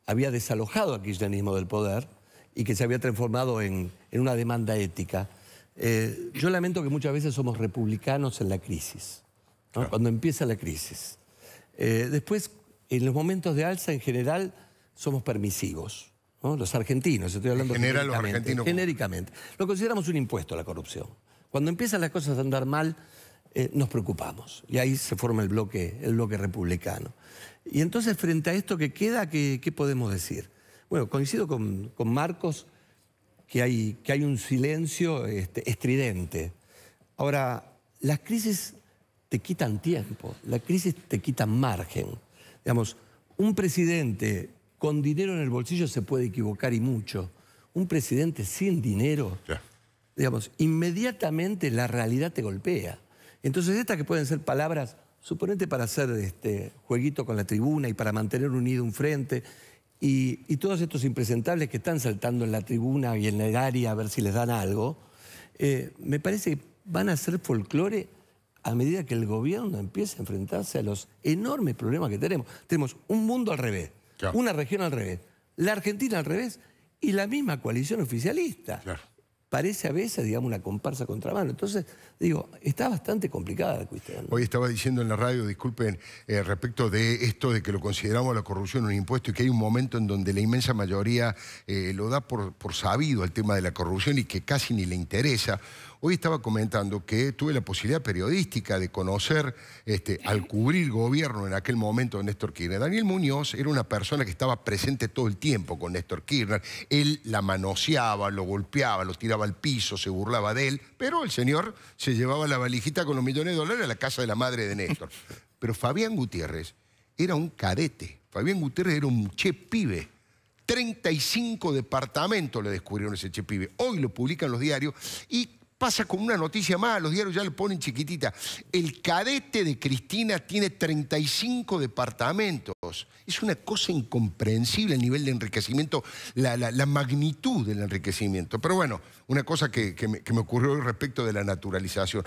había desalojado a kirchnerismo del poder y que se había transformado en, una demanda ética. Eh, yo lamento que muchas veces somos republicanos en la crisis, cuando empieza la crisis. Eh, después, en los momentos de alza en general, somos permisivos los argentinos, estoy hablando de los argentinos, genéricamente, Lo consideramos un impuesto a la corrupción. Cuando empiezan las cosas a andar mal, eh, nos preocupamos. Y ahí se forma el bloque, el bloque republicano. Y entonces, frente a esto que queda, ¿qué, podemos decir? Bueno, coincido con, Marcos que hay, que hay, un silencio este, estridente. Ahora, las crisis te quitan tiempo, la crisis te quitan margen. Digamos, un presidente con dinero en el bolsillo se puede equivocar y mucho. Un presidente sin dinero, digamos, inmediatamente la realidad te golpea. Entonces estas que pueden ser palabras, suponente para hacer este jueguito con la tribuna y para mantener unido un frente, y, todos estos impresentables que están saltando en la tribuna y en el área a ver si les dan algo, eh, me parece que van a ser folclore a medida que el gobierno empiece a enfrentarse a los enormes problemas que tenemos. Tenemos un mundo al revés. Una región al revés. La Argentina al revés y la misma coalición oficialista. Parece a veces, digamos,
una comparsa contramano. Entonces, digo, está bastante complicada la cuestión. Hoy estaba diciendo en la radio, disculpen, eh, respecto de esto de que lo consideramos la corrupción un impuesto y que hay un momento en donde la inmensa mayoría eh, lo da por, por sabido el tema de la corrupción y que casi ni le interesa. Hoy estaba comentando que tuve la posibilidad periodística de conocer, este, al cubrir gobierno en aquel momento de Néstor Kirchner. Daniel Muñoz era una persona que estaba presente todo el tiempo con Néstor Kirchner. Él la manoseaba, lo golpeaba, lo tiraba al piso, se burlaba de él, pero el señor se llevaba la valijita con los millones de dólares a la casa de la madre de Néstor. Pero Fabián Gutiérrez era un carete. Fabián Gutiérrez era un che pibe. 35 departamentos le descubrieron ese che pibe. Hoy lo publican los diarios y Pasa con una noticia más, los diarios ya le ponen chiquitita. El cadete de Cristina tiene 35 departamentos. Es una cosa incomprensible el nivel de enriquecimiento, la, magnitud del enriquecimiento. Pero bueno, una cosa que, me, que me ocurrió respecto de la naturalización.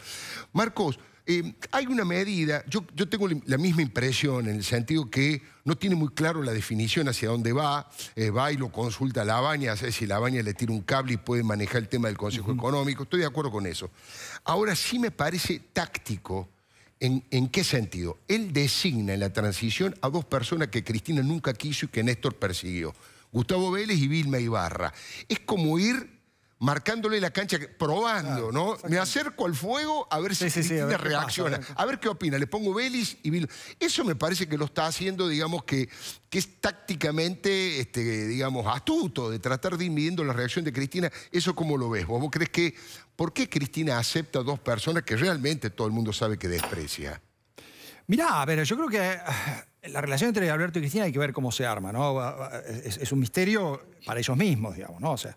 Marcos, eh, hay una medida, yo, tengo la misma impresión en el sentido que no tiene muy claro la definición hacia dónde va, eh, va y lo consulta a la Baña, ver si la Baña le tira un cable y puede manejar el tema del Consejo Económico, estoy de acuerdo con eso. Ahora sí me parece táctico. ¿En, ¿En, qué sentido? Él designa en la transición a dos personas que Cristina nunca quiso y que Néstor persiguió. Gustavo Vélez y Vilma Ibarra. Es como ir marcándole la cancha, probando, ¿no? Me acerco al fuego a ver si Cristina reacciona. a, ver. qué opina. Le pongo Vélez y Vilo. Eso me parece que lo está haciendo, digamos, que, que es tácticamente, este, digamos, astuto de tratar de ir midiendo la reacción de Cristina. ¿Eso cómo lo ves? ¿Vos, vos crees que... ¿Por qué Cristina acepta a dos personas que realmente todo el mundo sabe que desprecia?
Mirá, a ver, yo creo que eh, la relación entre Alberto y Cristina hay que ver cómo se arma, ¿no? Es, es un misterio para ellos mismos, digamos, ¿no? O sea,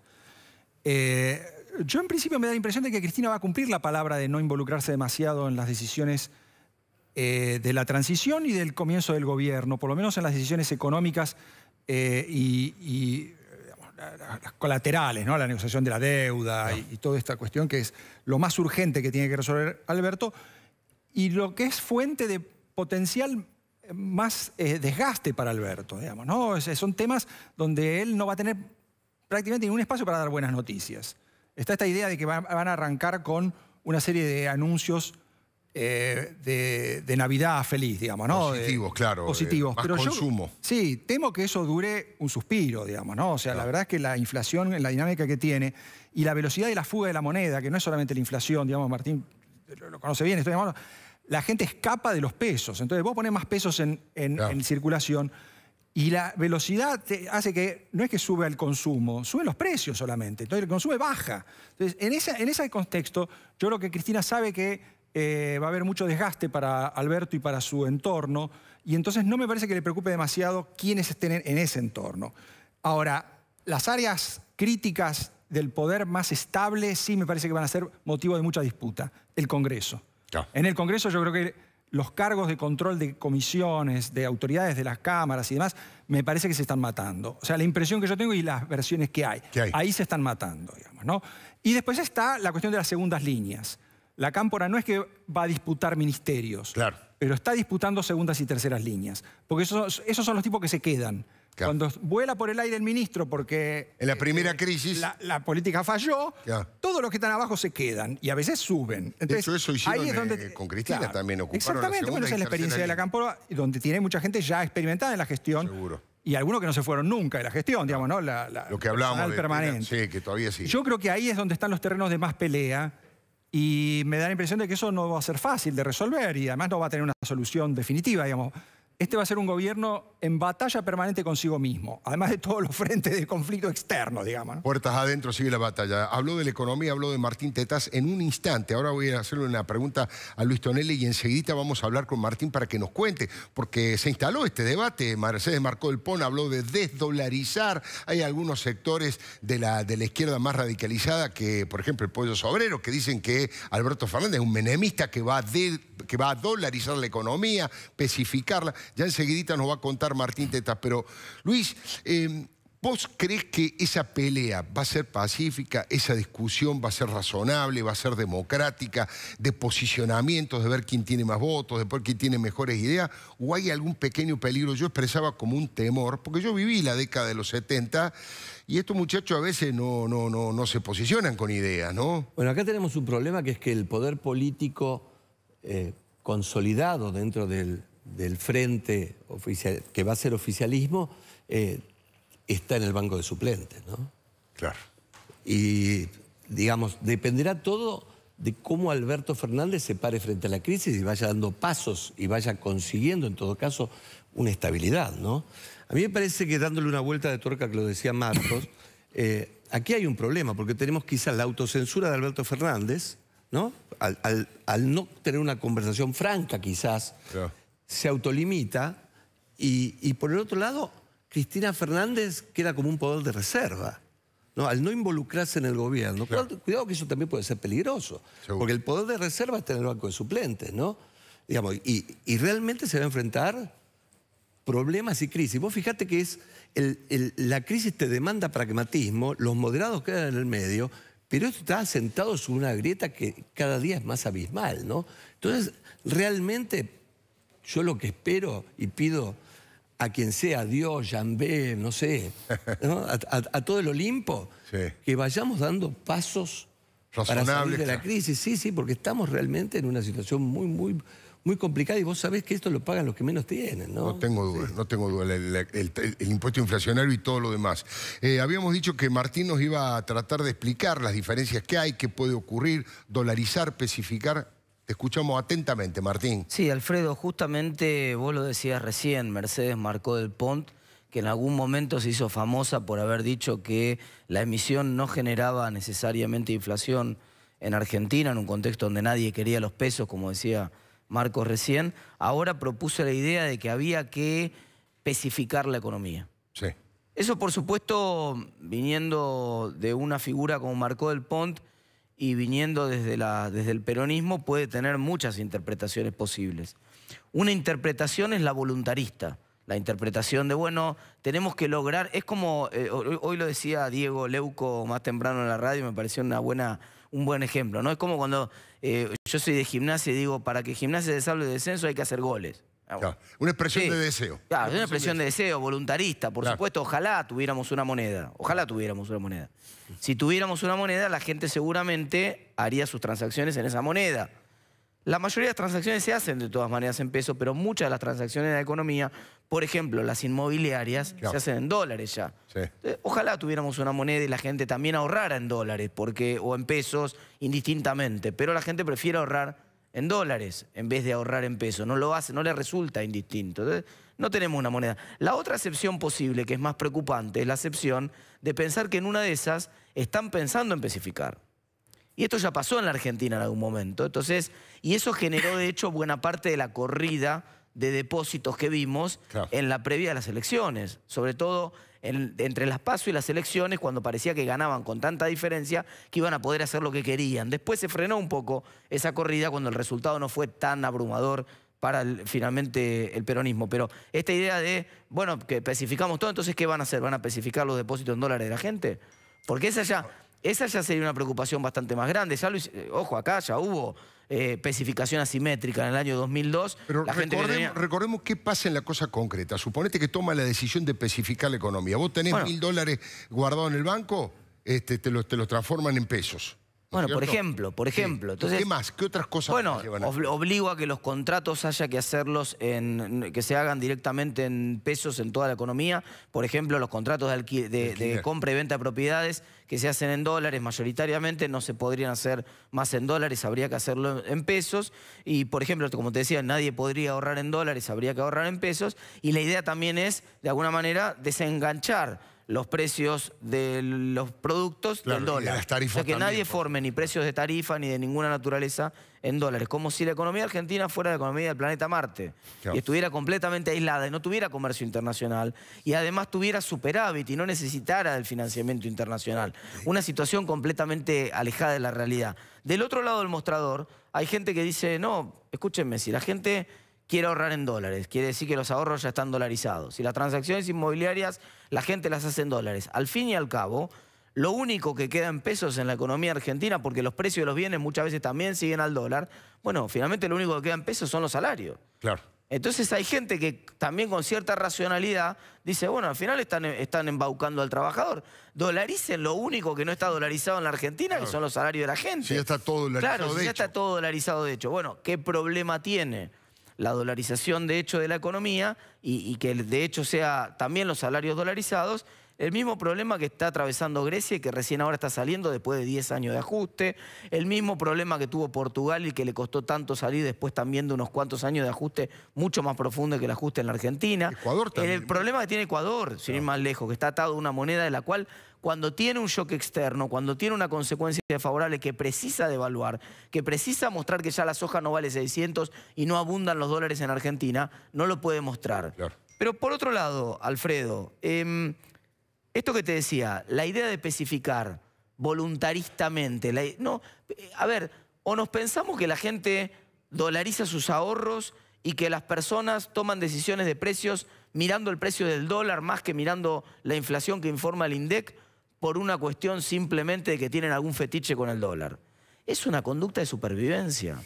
eh, yo en principio me da la impresión de que Cristina va a cumplir la palabra de no involucrarse demasiado en las decisiones eh, de la transición y del comienzo del gobierno, por lo menos en las decisiones económicas eh, y, colaterales, ¿no? la negociación de la deuda y, toda esta cuestión que es lo más urgente que tiene que resolver Alberto y lo que es fuente de potencial más desgaste para Alberto, digamos, ¿no? son temas donde él no va a tener prácticamente ningún espacio para dar buenas noticias. Está esta idea de que van a arrancar con una serie de anuncios eh, de, Navidad feliz, digamos, ¿no? Positivos, claro. Positivos. Eh, consumo. Yo, sí, temo que eso dure un suspiro, digamos, ¿no? O sea, la verdad es que la inflación, la dinámica que tiene y la velocidad de la fuga de la moneda, que no es solamente la inflación, digamos, Martín lo, conoce bien, estoy, la gente escapa de los pesos. Entonces vos pones más pesos en, en circulación y la velocidad hace que, no es que sube el consumo, suben los precios solamente. Entonces el consumo baja. Entonces, en, en ese contexto, yo creo que Cristina sabe que eh, va a haber mucho desgaste para Alberto y para su entorno. Y entonces no me parece que le preocupe demasiado quiénes estén en ese entorno. Ahora, las áreas críticas del poder más estable sí me parece que van a ser motivo de mucha disputa. El Congreso. En el Congreso yo creo que los cargos de control de comisiones, de autoridades de las cámaras y demás, me parece que se están matando. O sea, la impresión que yo tengo y las versiones que hay. Ahí se están matando, digamos, ¿no? Y después está la cuestión de las segundas líneas. La Cámpora no es que va a disputar ministerios, claro. pero está disputando segundas y terceras líneas. Porque esos, esos son los tipos que se quedan. Cuando vuela por el aire el ministro porque...
En la eh, primera eh, crisis... La,
política falló, todos los que están abajo se quedan
y a veces suben. eso es donde, eh, con Cristina también, ocuparon Exactamente, esa es la experiencia
de la Campora, donde tiene mucha gente ya experimentada en la gestión. Seguro. Y algunos que no se fueron nunca de la gestión, digamos, ¿no? La, Lo que hablábamos de, permanente.
Sí, que todavía sí. Yo
creo que ahí es donde están los terrenos de más pelea y me da la impresión de que eso no va a ser fácil de resolver y además no va a tener una solución definitiva, digamos este va a ser un gobierno en batalla permanente consigo mismo, además de todos los
frentes de conflicto externo, digamos. Puertas adentro sigue la batalla. Habló de la economía, habló de Martín Tetaz en un instante. Ahora voy a hacerle una pregunta a Luis Tonelli y enseguida vamos a hablar con Martín para que nos cuente, porque se instaló este debate. Mercedes Marcó el Pon habló de desdolarizar. Hay algunos sectores de la, de la izquierda más radicalizada que, por ejemplo, el Pollo Sobrero, que dicen que Alberto Fernández es un menemista que va a, que va a dolarizar la economía, especificarla. Ya enseguidita nos va a contar Martín Tetas. Pero, Luis, em, ¿vos crees que esa pelea va a ser pacífica? ¿Esa discusión va a ser razonable? ¿Va a ser democrática? ¿De posicionamientos? ¿De ver quién tiene más votos? ¿De ver quién tiene mejores ideas? ¿O hay algún pequeño peligro? Yo expresaba como un temor, porque yo viví la década de los 70 y estos muchachos a veces no, no, no, no se posicionan con ideas, ¿no? Bueno, acá
tenemos un problema que es que el poder político eh, consolidado dentro del del frente oficial, que va a ser oficialismo eh, está en el banco de suplentes, ¿no? Claro. Y, digamos, dependerá todo de cómo Alberto Fernández se pare frente a la crisis y vaya dando pasos y vaya consiguiendo, en todo caso, una estabilidad, ¿no? A mí me parece que dándole una vuelta de tuerca, que lo decía Marcos, eh, aquí hay un problema, porque tenemos quizás la autocensura de Alberto Fernández, ¿no? Al, no tener una conversación franca, quizás, claro se autolimita y, por el otro lado, Cristina Fernández queda como un poder de reserva. ¿no? Al no involucrarse en el gobierno, cuidado, que eso también puede ser peligroso, porque el poder de reserva está en el banco de suplentes, ¿no? Digamos, y, realmente se va a enfrentar problemas y crisis. Vos fijate que es la crisis te demanda pragmatismo, los moderados quedan en el medio, pero esto está sentado sobre una grieta que cada día es más abismal, ¿no? Entonces, realmente yo lo que espero y pido a quien sea, Dios, Jambé, no sé, A, todo el Olimpo, que vayamos dando pasos para salir de la crisis. Sí, sí, porque estamos realmente en una situación muy, muy, muy complicada y vos sabés que esto
lo pagan los que menos tienen, ¿no? No tengo duda, no tengo duda. El, impuesto inflacionario y todo lo demás. Eh, habíamos dicho que Martín nos iba a tratar de explicar las diferencias que hay, qué puede ocurrir,
dolarizar, especificar escuchamos atentamente, Martín. Sí, Alfredo, justamente vos lo decías recién, Mercedes marcó del Pont, que en algún momento se hizo famosa por haber dicho que la emisión no generaba necesariamente inflación en Argentina, en un contexto donde nadie quería los pesos, como decía Marcos recién. Ahora propuso la idea de que había que especificar la economía. Sí. Eso, por supuesto, viniendo de una figura como Marcó del Pont, y viniendo desde, la, desde el peronismo puede tener muchas interpretaciones posibles. Una interpretación es la voluntarista, la interpretación de, bueno, tenemos que lograr, es como, eh, hoy lo decía Diego Leuco más temprano en la radio, me pareció una buena, un buen ejemplo, ¿no? Es como cuando eh, yo soy de gimnasia y digo, para que gimnasia se salve de descenso hay que hacer goles. Ah, una expresión de deseo. Claro, una, expresión de deseo, voluntarista. Por supuesto, ojalá tuviéramos una moneda. Ojalá tuviéramos una moneda. Si tuviéramos una moneda, la gente seguramente haría sus transacciones en esa moneda. La mayoría de las transacciones se hacen de todas maneras en pesos, pero muchas de las transacciones de la economía, por ejemplo, las inmobiliarias, se hacen en dólares ya. Eh, ojalá tuviéramos una moneda y la gente también ahorrara en dólares, porque, o en pesos, indistintamente, pero la gente prefiere ahorrar en dólares en vez de ahorrar en pesos. No lo hace, no le resulta indistinto. Entonces, no tenemos una moneda. La otra excepción posible, que es más preocupante, es la excepción de pensar que en una de esas están pensando en pesificar. Y esto ya pasó en la Argentina en algún momento. Entonces, y eso generó, de hecho, buena parte de la corrida de depósitos que vimos en la previa de las elecciones. Sobre todo entre las PASO y las elecciones, cuando parecía que ganaban con tanta diferencia, que iban a poder hacer lo que querían. Después se frenó un poco esa corrida cuando el resultado no fue tan abrumador para finalmente el peronismo. Pero esta idea de, bueno, que especificamos todo, entonces ¿qué van a hacer? ¿Van a especificar los depósitos en dólares de la gente? Porque esa ya, esa ya sería una preocupación bastante más grande. Eh, ojo, acá ya hubo eh, especificación asimétrica en el año 2002. Pero
recordemos, qué pasa en la cosa concreta. Suponete que toma la decisión de especificar la economía. Vos tenés mil dólares guardados en el banco, este, te los lo transforman en pesos. Bueno, por ejemplo, por ejemplo. Entonces, ¿Qué más? ¿Qué
otras cosas? Bueno, obligo a que los contratos haya que hacerlos en, que se hagan directamente en pesos en toda la economía. Por ejemplo, los contratos de compra y venta de propiedades que se hacen en dólares mayoritariamente no se podrían hacer más en dólares, habría que hacerlo en pesos. Y, por ejemplo, como te decía, nadie podría ahorrar en dólares, habría que ahorrar en pesos. Y la idea también es, de alguna manera, desenganchar los precios de los productos claro, dólares, que nadie pues. forme ni precios de tarifa ni de ninguna naturaleza en dólares. Como si la economía argentina fuera la economía del planeta Marte y estuviera completamente aislada y no tuviera comercio internacional y además tuviera superávit y no necesitara del financiamiento internacional. Una situación completamente alejada de la realidad. Del otro lado del mostrador hay gente que dice, no, escúchenme, si la gente quiere ahorrar en dólares, quiere decir que los ahorros ya están dolarizados. Si las transacciones inmobiliarias la gente las hace en dólares. Al fin y al cabo, lo único que queda en pesos en la economía argentina, porque los precios de los bienes muchas veces también siguen al dólar, bueno, finalmente lo único que queda en pesos son los salarios. Claro. Entonces hay gente que también con cierta racionalidad dice, bueno, al final están, están embaucando al trabajador. Dolaricen lo único que no está dolarizado en la Argentina, que son los salarios de la gente. ya está todo dolarizado. Claro, ya está todo dolarizado de hecho. Bueno, ¿qué problema tiene? la dolarización de hecho de la economía y, que de hecho sea también los salarios dolarizados el mismo problema que está atravesando Grecia y que recién ahora está saliendo después de 10 años de ajuste. El mismo problema que tuvo Portugal y que le costó tanto salir después también de unos cuantos años de ajuste mucho más profundo que el ajuste en la Argentina. Ecuador también. El problema que tiene Ecuador, sin ir más lejos, que está atado a una moneda de la cual cuando tiene un shock externo, cuando tiene una consecuencia desfavorable que precisa devaluar, que precisa mostrar que ya la soja no vale 600 y no abundan los dólares en Argentina, no lo puede mostrar. Pero por otro lado, Alfredo, em, esto que te decía, la idea de especificar voluntaristamente, no, a ver, o nos pensamos que la gente dolariza sus ahorros y que las personas toman decisiones de precios mirando el precio del dólar más que mirando la inflación que informa el INDEC por una cuestión simplemente de que tienen algún fetiche con el dólar. Es una conducta de supervivencia.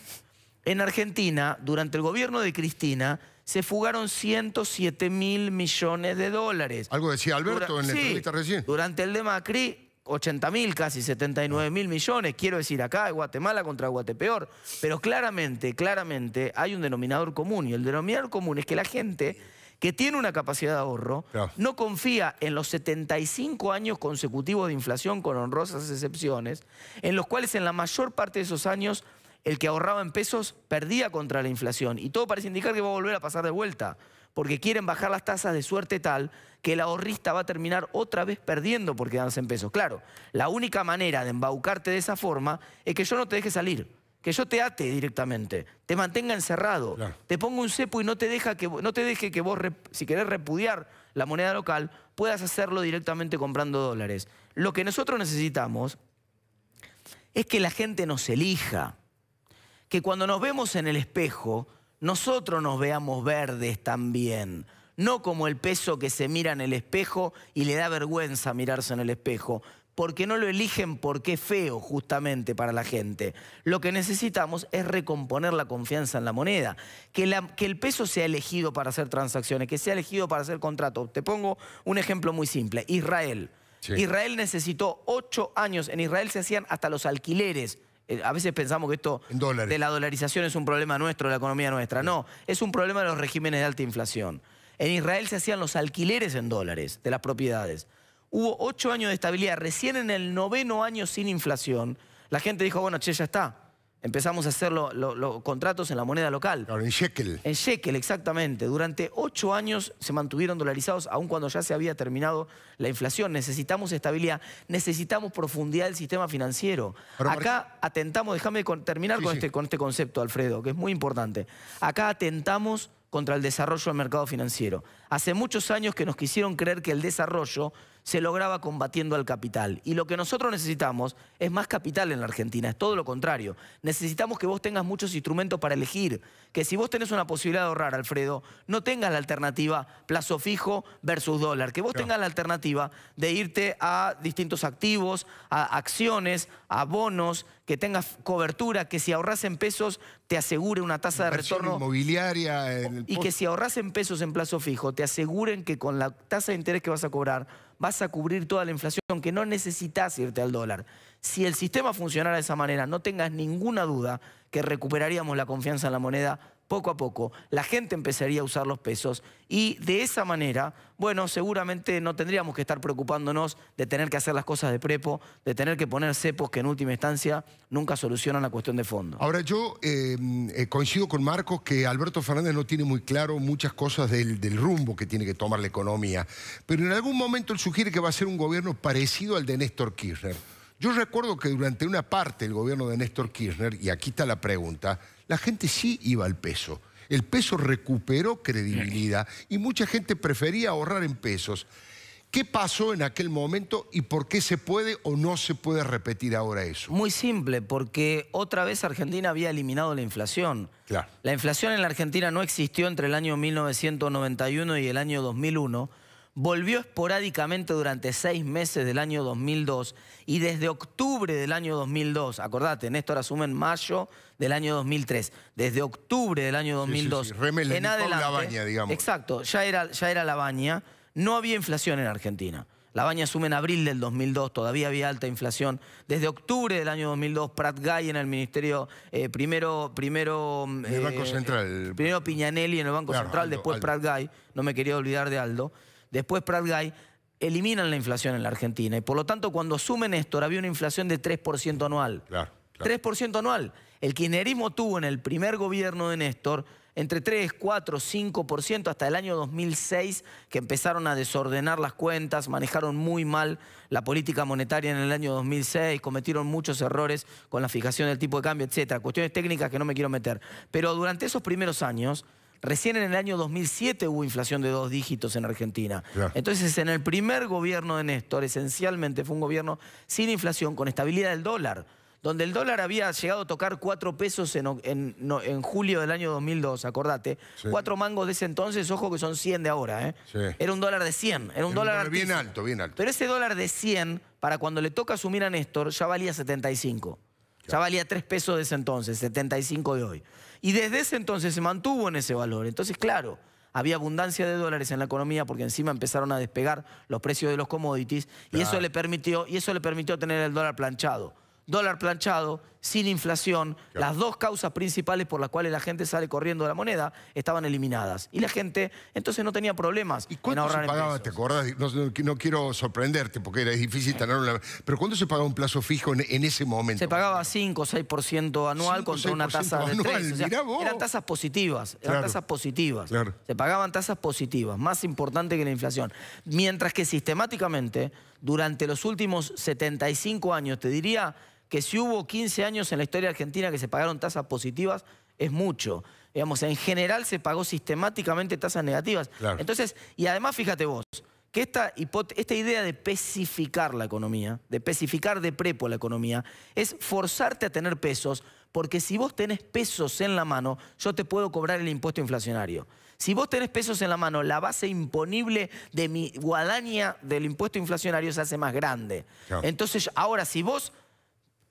En Argentina, durante el gobierno de Cristina, se fugaron 107 mil millones de dólares. Algo decía Alberto en la entrevista recién. Durante el de Macri, 80 mil, casi 79 mil millones, quiero decir, acá Guatemala contra Guatepeor. Pero claramente, claramente hay un denominador común y el denominador común es que la gente que tiene una capacidad de ahorro no confía en los 75 años consecutivos de inflación con honrosas excepciones, en los cuales en la mayor parte de esos años el que ahorraba en pesos perdía contra la inflación. Y todo parece indicar que va a volver a pasar de vuelta, porque quieren bajar las tasas de suerte tal que el ahorrista va a terminar otra vez perdiendo porque danse en pesos. Claro, la única manera de embaucarte de esa forma es que yo no te deje salir, que yo te ate directamente, te mantenga encerrado, te ponga un cepo y no te, que, no te deje que vos, si querés repudiar la moneda local, puedas hacerlo directamente comprando dólares. Lo que nosotros necesitamos es que la gente nos elija que cuando nos vemos en el espejo, nosotros nos veamos verdes también, no como el peso que se mira en el espejo y le da vergüenza mirarse en el espejo, porque no lo eligen porque es feo justamente para la gente. Lo que necesitamos es recomponer la confianza en la moneda, que, la, que el peso sea elegido para hacer transacciones, que sea elegido para hacer contratos. Te pongo un ejemplo muy simple, Israel. Israel necesitó ocho años, en Israel se hacían hasta los alquileres eh, a veces pensamos que esto de la dolarización es un problema nuestro, de la economía nuestra. No, es un problema de los regímenes de alta inflación. En Israel se hacían los alquileres en dólares de las propiedades. Hubo ocho años de estabilidad. Recién en el noveno año sin inflación, la gente dijo, bueno, che, ya está empezamos a hacer los contratos en la moneda local. en shekel. En shekel, exactamente. Durante ocho años se mantuvieron dolarizados, aun cuando ya se había terminado la inflación. Necesitamos estabilidad, necesitamos profundidad del sistema financiero. Acá atentamos, déjame terminar este, con este concepto, Alfredo, que es muy importante. Acá atentamos contra el desarrollo del mercado financiero. Hace muchos años que nos quisieron creer que el desarrollo se lograba combatiendo al capital. Y lo que nosotros necesitamos es más capital en la Argentina, es todo lo contrario. Necesitamos que vos tengas muchos instrumentos para elegir, que si vos tenés una posibilidad de ahorrar, Alfredo, no tengas la alternativa plazo fijo versus dólar, que vos tengas la alternativa de irte a distintos activos, a acciones, a bonos, que tengas cobertura, que si ahorras en pesos te asegure una tasa de retorno. Inmobiliaria. y que si ahorras en pesos en plazo fijo, te aseguren que con la tasa de interés que vas a cobrar vas a cubrir toda la inflación, que no necesitas irte al dólar. Si el sistema funcionara de esa manera, no tengas ninguna duda que recuperaríamos la confianza en la moneda poco a poco, la gente empezaría a usar los pesos y de esa manera, bueno, seguramente no tendríamos que estar preocupándonos de tener que hacer las cosas de prepo, de tener que poner cepos que en última instancia nunca solucionan la cuestión de fondo.
Ahora yo eh, eh, coincido con Marcos que Alberto Fernández no tiene muy claro muchas cosas del, del rumbo que tiene que tomar la economía, pero en algún momento él sugiere que va a ser un gobierno parecido al de Néstor Kirchner. Yo recuerdo que durante una parte del gobierno de Néstor Kirchner, y aquí está la pregunta, la gente sí iba al peso. El peso recuperó credibilidad y mucha gente prefería ahorrar en pesos. ¿Qué pasó en aquel
momento y por qué se puede o no se puede repetir ahora eso? Muy simple, porque otra vez Argentina había eliminado la inflación. La inflación en la Argentina no existió entre el año 1991 y el año 2001 volvió esporádicamente durante seis meses del año 2002 y desde octubre del año 2002, acordate, Néstor asume en mayo del año 2003, desde octubre del año 2002 en la baña, digamos. Exacto, ya era, ya era la baña, no había inflación en Argentina. La Baña asume en abril del 2002, todavía había alta inflación. Desde octubre del año 2002, Prat Gay en el Ministerio, eh, primero, primero... el Banco eh, Central. Primero Piñanelli en el Banco Central, después Prat Gay, no me quería olvidar de Aldo. Después Prat Guy eliminan la inflación en la Argentina. Y por lo tanto, cuando asume Néstor, había una inflación de 3% anual. Claro, 3% anual. El kirchnerismo tuvo en el primer gobierno de Néstor entre 3, 4, 5% hasta el año 2006, que empezaron a desordenar las cuentas, manejaron muy mal la política monetaria en el año 2006, cometieron muchos errores con la fijación del tipo de cambio, etcétera, cuestiones técnicas que no me quiero meter. Pero durante esos primeros años, Recién en el año 2007 hubo inflación de dos dígitos en Argentina. Entonces, en el primer gobierno de Néstor, esencialmente fue un gobierno sin inflación, con estabilidad del dólar, donde el dólar había llegado a tocar cuatro pesos en, julio del año 2002, acordate. Cuatro mangos de ese entonces, ojo que son 100 de ahora. ¿eh? Era un dólar de 100, era un, dólar... bien alto, bien alto. Pero ese dólar de 100, para cuando le toca asumir a Néstor, ya valía 75. Ya valía tres pesos de ese entonces, 75 de hoy. Y desde ese entonces se mantuvo en ese valor. Entonces, claro, había abundancia de dólares en la economía porque encima empezaron a despegar los precios de los commodities y eso le y eso le permitió tener el dólar planchado dólar planchado, sin inflación, las dos causas principales por las cuales la gente sale corriendo de la moneda estaban eliminadas. Y la gente entonces no tenía problemas ¿Y se pagaba,
¿Te acordás? No, quiero sorprenderte porque era difícil tener una... Pero ¿cuándo se pagaba un plazo fijo en, ese momento? Se
pagaba 5 o 6% anual contra una tasa de 3. eran tasas positivas, eran tasas positivas. Se pagaban tasas positivas, más importante que la inflación. Mientras que sistemáticamente, durante los últimos 75 años, te diría que si hubo 15 años en la historia argentina que se pagaron tasas positivas, es mucho. Digamos, en general se pagó sistemáticamente tasas negativas. Entonces, y además, fíjate vos, que esta, esta idea de pesificar la economía, de pesificar de prepo la economía, es forzarte a tener pesos, porque si vos tenés pesos en la mano, yo te puedo cobrar el impuesto inflacionario. Si vos tenés pesos en la mano, la base imponible de mi guadaña del impuesto inflacionario se hace más grande. Entonces, ahora si vos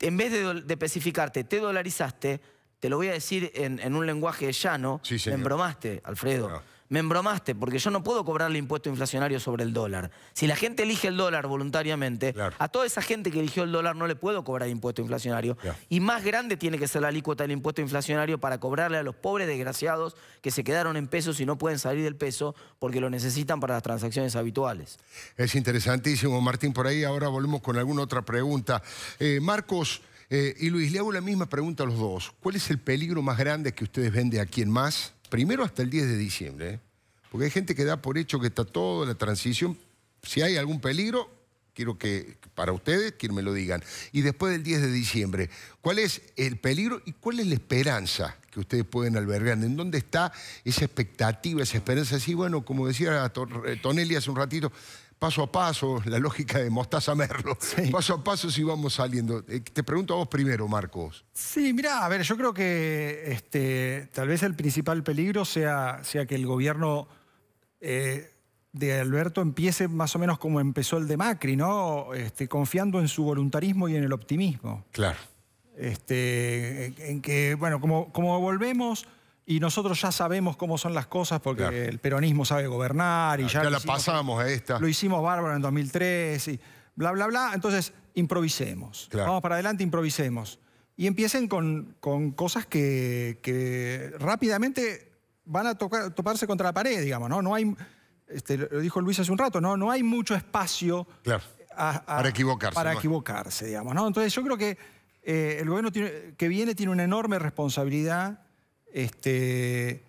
en vez de, especificarte, te dolarizaste, te lo voy a decir en, un lenguaje llano, sí, me embromaste, Alfredo me embromaste, porque yo no puedo cobrarle impuesto inflacionario sobre el dólar. Si la gente elige el dólar voluntariamente, a toda esa gente que eligió el dólar no le puedo cobrar impuesto inflacionario. Y más grande tiene que ser la alícuota del impuesto inflacionario para cobrarle a los pobres desgraciados que se quedaron en pesos y no pueden salir del peso porque lo necesitan para las transacciones habituales.
Es interesantísimo, Martín, por ahí ahora volvemos con alguna otra pregunta. Eh, Marcos... Eh, y Luis, le hago la misma pregunta a los dos. ¿Cuál es el peligro más grande que ustedes ven de aquí más? primero hasta el 10 de diciembre, ¿eh? porque hay gente que da por hecho que está toda la transición, si hay algún peligro, quiero que para ustedes, quien me lo digan. Y después del 10 de diciembre, ¿cuál es el peligro y cuál es la esperanza que ustedes pueden albergar? ¿En dónde está esa expectativa, esa esperanza? Sí, bueno, como decía eh, Tonelli hace un ratito, paso a paso, la lógica de Mostaza Merlo, paso a paso si vamos saliendo. Eh, te pregunto a vos primero, Marcos.
Sí,
mira, a ver, yo creo que este, tal vez el principal peligro sea, sea que el gobierno eh, de Alberto empiece más o menos como empezó el de Macri, ¿no? Este, confiando en su voluntarismo y en el optimismo. Claro. Este, en que, bueno, como, como volvemos y nosotros ya sabemos cómo son las cosas porque el peronismo sabe gobernar y ya... ya la pasamos a esta. Lo hicimos bárbaro en 2003 y bla, bla, bla. Entonces, improvisemos. Vamos para adelante, improvisemos. Y empiecen con, cosas que, rápidamente van a tocar, toparse contra la pared, digamos, ¿no? No hay... Este, lo dijo Luis hace un rato, no, no hay mucho espacio para equivocarse. Para equivocarse, digamos, ¿no? Entonces, yo creo que eh, el gobierno que viene tiene una enorme responsabilidad este,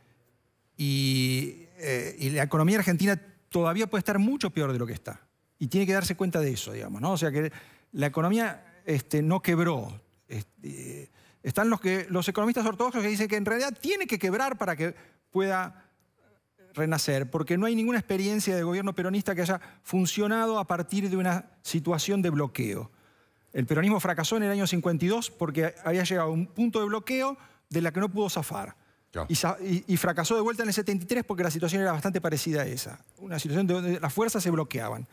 eh, y, la economía argentina todavía puede estar mucho peor de lo que está. Y tiene que darse cuenta de eso, digamos. ¿no? O sea que la economía este, no quebró. Este, están los, que, los economistas ortodoxos que dicen que en realidad tiene que quebrar para que pueda renacer, porque no hay ninguna experiencia de gobierno peronista que haya funcionado a partir de una situación de bloqueo. El peronismo fracasó en el año 52 porque había llegado a un punto de bloqueo de la que no pudo zafar. Y, fracasó de vuelta en el 73 porque la situación era bastante parecida a esa. Una situación donde las fuerzas se bloqueaban.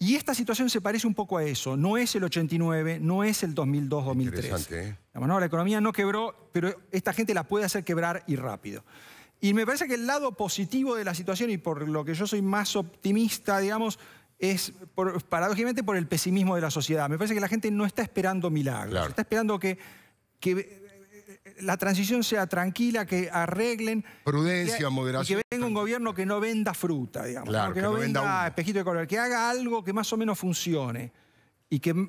Y esta situación se parece un poco a eso. No es el 89, no es el 2002-2003. ¿eh? la economía no quebró, pero esta gente la puede hacer quebrar y rápido. Y me parece que el lado positivo de la situación, y por lo que yo soy más optimista, digamos, es paradójicamente por el pesimismo de la sociedad. Me parece que la gente no está esperando milagros, está esperando que la transición sea tranquila, que arreglen. Prudencia, que, moderación. que venga un gobierno que no venda fruta, digamos. Claro, Que, no, venda, espejito de color. Que haga algo que más o menos funcione. Y que eh,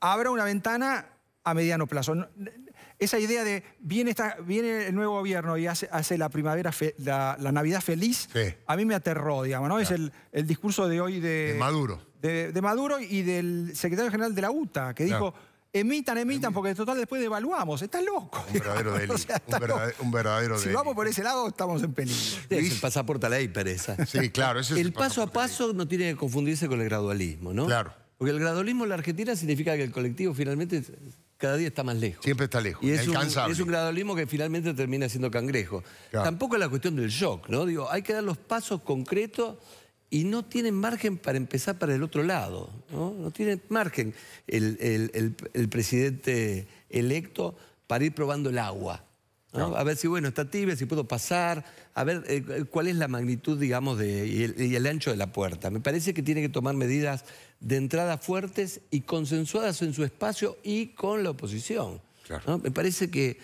abra una ventana a mediano plazo. Esa idea de viene, el nuevo gobierno y hace, la primavera, la, Navidad feliz, a mí me aterró, digamos, Es el, discurso de hoy de, de Maduro. De, Maduro y del secretario general de la UTA, que dijo... Emitan, emitan, porque en total después devaluamos. Estás loco.
Un verdadero delito. Si vamos por ese lado,
estamos en peligro. Es el
pasaporte a la Sí, claro. Ese es el, paso a paso no tiene que confundirse con el gradualismo, ¿no? Claro. Porque el gradualismo en la Argentina significa que el colectivo finalmente cada día está más lejos. Siempre está lejos, y es Un, gradualismo que finalmente termina siendo cangrejo. Tampoco es la cuestión del shock, ¿no? Digo, hay que dar los pasos concretos y no tienen margen para empezar para el otro lado. No, no tienen margen el, presidente electo para ir probando el agua. A ver si, bueno, está tibia, si puedo pasar, a ver eh, cuál es la magnitud, digamos, de, y, el, ancho de la puerta. Me parece que tiene que tomar medidas de entrada fuertes y consensuadas en su espacio y con la oposición. Me parece que,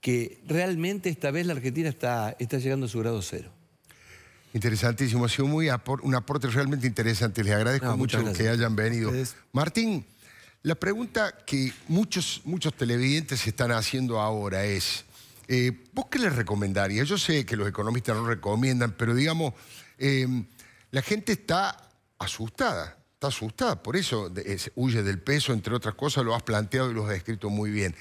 que realmente esta vez la Argentina está, está llegando a su grado cero.
Interesantísimo, ha sido muy un aporte realmente interesante. Les agradezco mucho que hayan venido. Martín, la pregunta que muchos, muchos televidentes están haciendo ahora es, eh, ¿vos qué les recomendarías? Yo sé que los economistas no recomiendan, pero digamos, eh, la gente está asustada, está asustada, por eso huye del peso, entre otras cosas, lo has planteado y lo has descrito muy bien.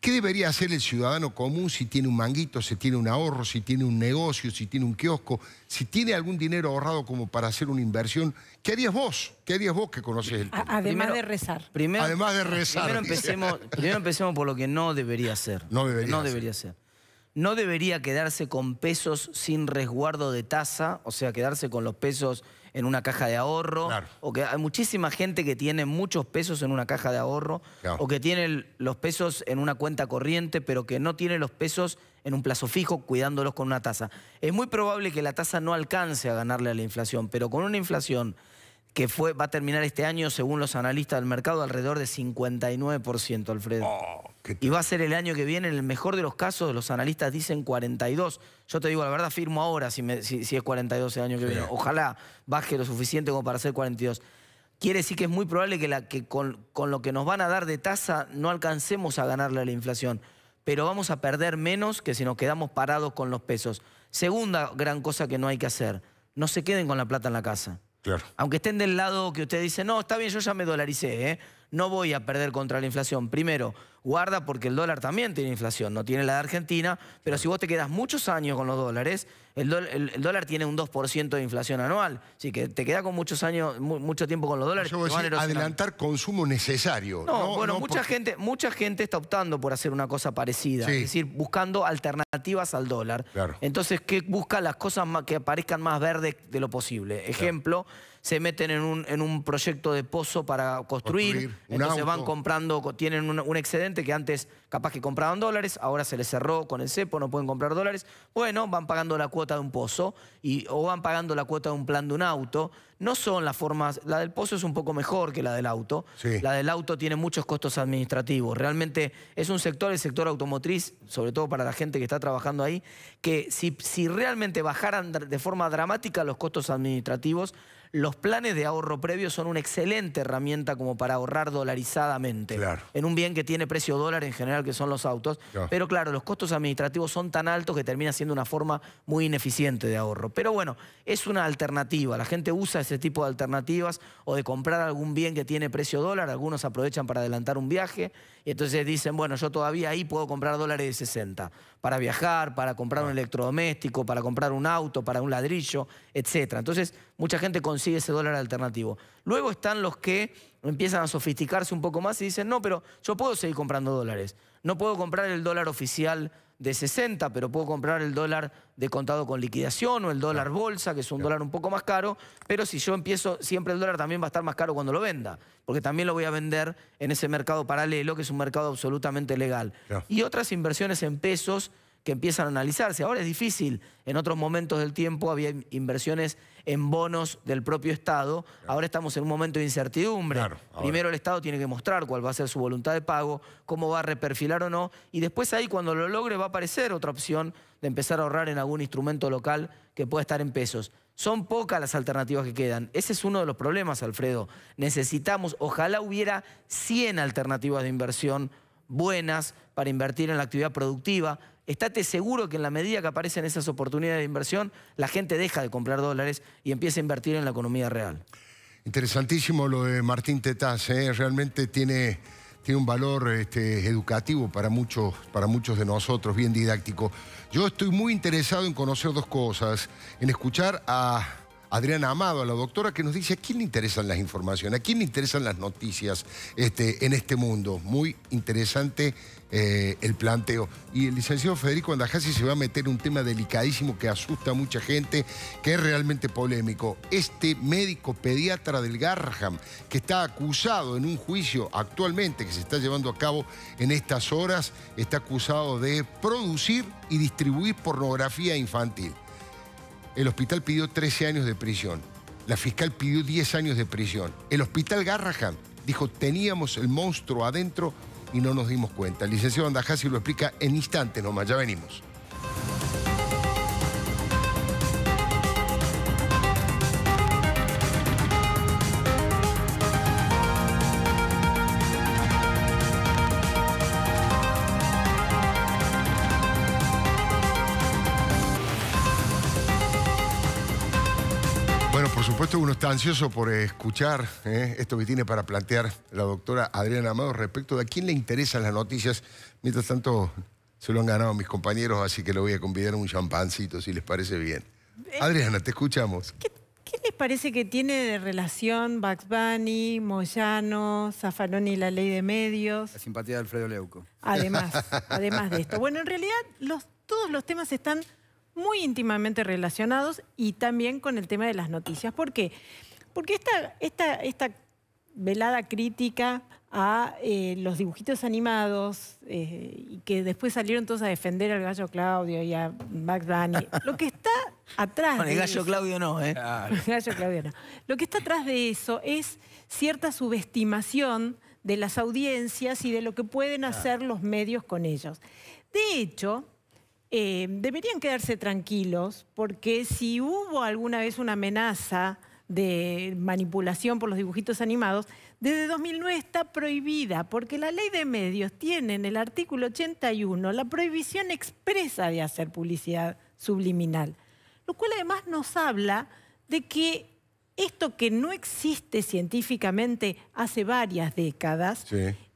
¿Qué debería hacer el ciudadano común si tiene un manguito, si tiene un ahorro, si tiene un negocio, si tiene un kiosco, si tiene algún dinero ahorrado como para hacer una inversión? ¿Qué harías vos? ¿Qué harías vos que conoces el tema?
Además de rezar. Primero, Además de rezar. Primero
empecemos, por lo que no debería hacer. No debería No debería No debería quedarse con pesos sin resguardo de tasa, o sea, quedarse con los pesos en una caja de ahorro, o que hay muchísima gente que tiene muchos pesos en una caja de ahorro, o que tiene los pesos en una cuenta corriente, pero que no tiene los pesos en un plazo fijo cuidándolos con una tasa. Es muy probable que la tasa no alcance a ganarle a la inflación, pero con una inflación que fue, va a terminar este año, según los analistas del mercado, alrededor de 59%, Alfredo. Oh, y va a ser el año que viene, en el mejor de los casos, los analistas dicen 42. Yo te digo, la verdad, firmo ahora si, es 42 el año que viene. Ojalá baje lo suficiente como para ser 42. Quiere decir que es muy probable que, con, con lo que nos van a dar de tasa no alcancemos a ganarle a la inflación pero vamos a perder menos que si nos quedamos parados con los pesos. Segunda gran cosa que no hay que hacer, no se queden con la plata en la casa. Aunque estén del lado que usted dice, no, está bien, yo ya me dolaricé, ¿eh? no voy a perder contra la inflación. Primero, guarda porque el dólar también tiene inflación, no tiene la de Argentina, pero si vos te quedas muchos años con los dólares, el, dólar tiene un 2% de inflación anual, así que te queda con muchos años, mucho tiempo con los dólares. Yo voy a adelantar
consumo necesario. No, bueno, mucha,
gente, mucha gente está optando por hacer una cosa parecida, es decir, buscando alternativas al dólar. Entonces, ¿qué busca las cosas más, que aparezcan más verdes de lo posible? Ejemplo se meten en un, en un proyecto de pozo para construir, entonces van comprando, tienen un, excedente que antes capaz que compraban dólares, ahora se les cerró con el cepo, no pueden comprar dólares, bueno, van pagando la cuota de un pozo y, o van pagando la cuota de un plan de un auto. No son las formas, la del pozo es un poco mejor que la del auto. La del auto tiene muchos costos administrativos. Realmente es un sector, el sector automotriz, sobre todo para la gente que está trabajando ahí, que si, si realmente bajaran de forma dramática los costos administrativos, los planes de ahorro previo son una excelente herramienta como para ahorrar dolarizadamente. Claro. En un bien que tiene precio dólar en general, que son los autos. Pero claro, los costos administrativos son tan altos que termina siendo una forma muy ineficiente de ahorro. Pero bueno, es una alternativa. La gente usa ese tipo de alternativas o de comprar algún bien que tiene precio dólar. Algunos aprovechan para adelantar un viaje. Y entonces dicen, bueno, yo todavía ahí puedo comprar dólares de 60 para viajar, para comprar un electrodoméstico, para comprar un auto, para un ladrillo, etc. Entonces, mucha gente consigue ese dólar alternativo. Luego están los que empiezan a sofisticarse un poco más y dicen, no, pero yo puedo seguir comprando dólares. No puedo comprar el dólar oficial de 60, pero puedo comprar el dólar de contado con liquidación o el dólar bolsa, que es un dólar un poco más caro, pero si yo empiezo, siempre el dólar también va a estar más caro cuando lo venda, porque también lo voy a vender en ese mercado paralelo, que es un mercado absolutamente legal. Y otras inversiones en pesos que empiezan a analizarse. Ahora es difícil, en otros momentos del tiempo había inversiones en bonos del propio Estado, ahora estamos en un momento de incertidumbre. Primero el Estado tiene que mostrar cuál va a ser su voluntad de pago, cómo va a reperfilar o no, y después ahí cuando lo logre va a aparecer otra opción de empezar a ahorrar en algún instrumento local que pueda estar en pesos. Son pocas las alternativas que quedan. Ese es uno de los problemas, Alfredo. Necesitamos, ojalá hubiera 100 alternativas de inversión buenas para invertir en la actividad productiva, estate seguro que en la medida que aparecen esas oportunidades de inversión, la gente deja de comprar dólares y empieza a invertir en la economía real.
Interesantísimo lo de Martín Tetaz, ¿eh? realmente tiene, tiene un valor este, educativo para muchos, para muchos de nosotros, bien didáctico. Yo estoy muy interesado en conocer dos cosas, en escuchar a Adriana Amado, a la doctora, que nos dice a quién le interesan las informaciones, a quién le interesan las noticias este, en este mundo. Muy interesante eh, el planteo. Y el licenciado Federico Andajasi se va a meter en un tema delicadísimo que asusta a mucha gente, que es realmente polémico. Este médico pediatra del Garraham que está acusado en un juicio actualmente que se está llevando a cabo en estas horas, está acusado de producir y distribuir pornografía infantil. El hospital pidió 13 años de prisión. La fiscal pidió 10 años de prisión. El hospital Garraham dijo, teníamos el monstruo adentro y no nos dimos cuenta. El licenciado Andajasi lo explica en instantes nomás, ya venimos. está ansioso por escuchar ¿eh? esto que tiene para plantear la doctora Adriana Amado respecto de a quién le interesan las noticias. Mientras tanto, se lo han ganado mis compañeros, así que lo voy a convidar un champancito, si les parece bien. Eh, Adriana, te escuchamos. ¿Qué,
les parece que tiene de relación Baxbani, Moyano, Zaffaroni y la ley de medios?
La simpatía de Alfredo Leuco. Además, además de
esto. Bueno, en realidad todos los temas están muy íntimamente relacionados y también con el tema de las noticias. ¿Por qué? Porque esta, esta, esta velada crítica a eh, los dibujitos animados eh, que después salieron todos a defender al gallo Claudio y a Max Lo que está atrás. Bueno, el gallo Claudio no, ¿eh? El gallo Claudio no. Lo que está atrás de eso es cierta subestimación de las audiencias y de lo que pueden hacer los medios con ellos. De hecho, eh, deberían quedarse tranquilos porque si hubo alguna vez una amenaza de manipulación por los dibujitos animados, desde 2009 está prohibida, porque la ley de medios tiene en el artículo 81 la prohibición expresa de hacer publicidad subliminal, lo cual además nos habla de que esto que no existe científicamente hace varias décadas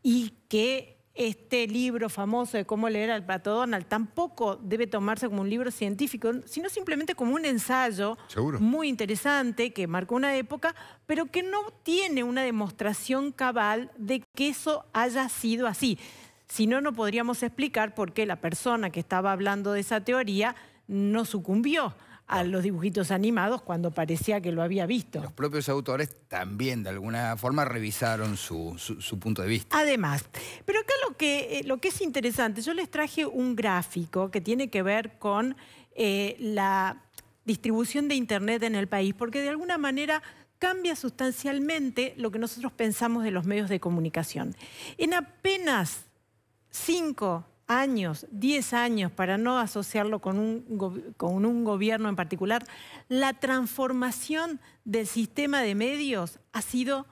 y que este libro famoso de cómo leer al pato Donald tampoco debe tomarse como un libro científico, sino simplemente como un ensayo muy interesante que marcó una época, pero que no tiene una demostración cabal de que eso haya sido así. Si no, no podríamos explicar por qué la persona que estaba hablando de esa teoría no sucumbió a los dibujitos animados cuando parecía que lo había visto. Los
propios autores también, de alguna forma, revisaron su, punto de vista.
Además, pero acá lo que, eh, lo que es interesante, yo les traje un gráfico que tiene que ver con eh, la distribución de Internet en el país, porque de alguna manera cambia sustancialmente lo que nosotros pensamos de los medios de comunicación. En apenas cinco años, 10 años, para no asociarlo con un, con un gobierno en particular, la transformación del sistema de medios ha sido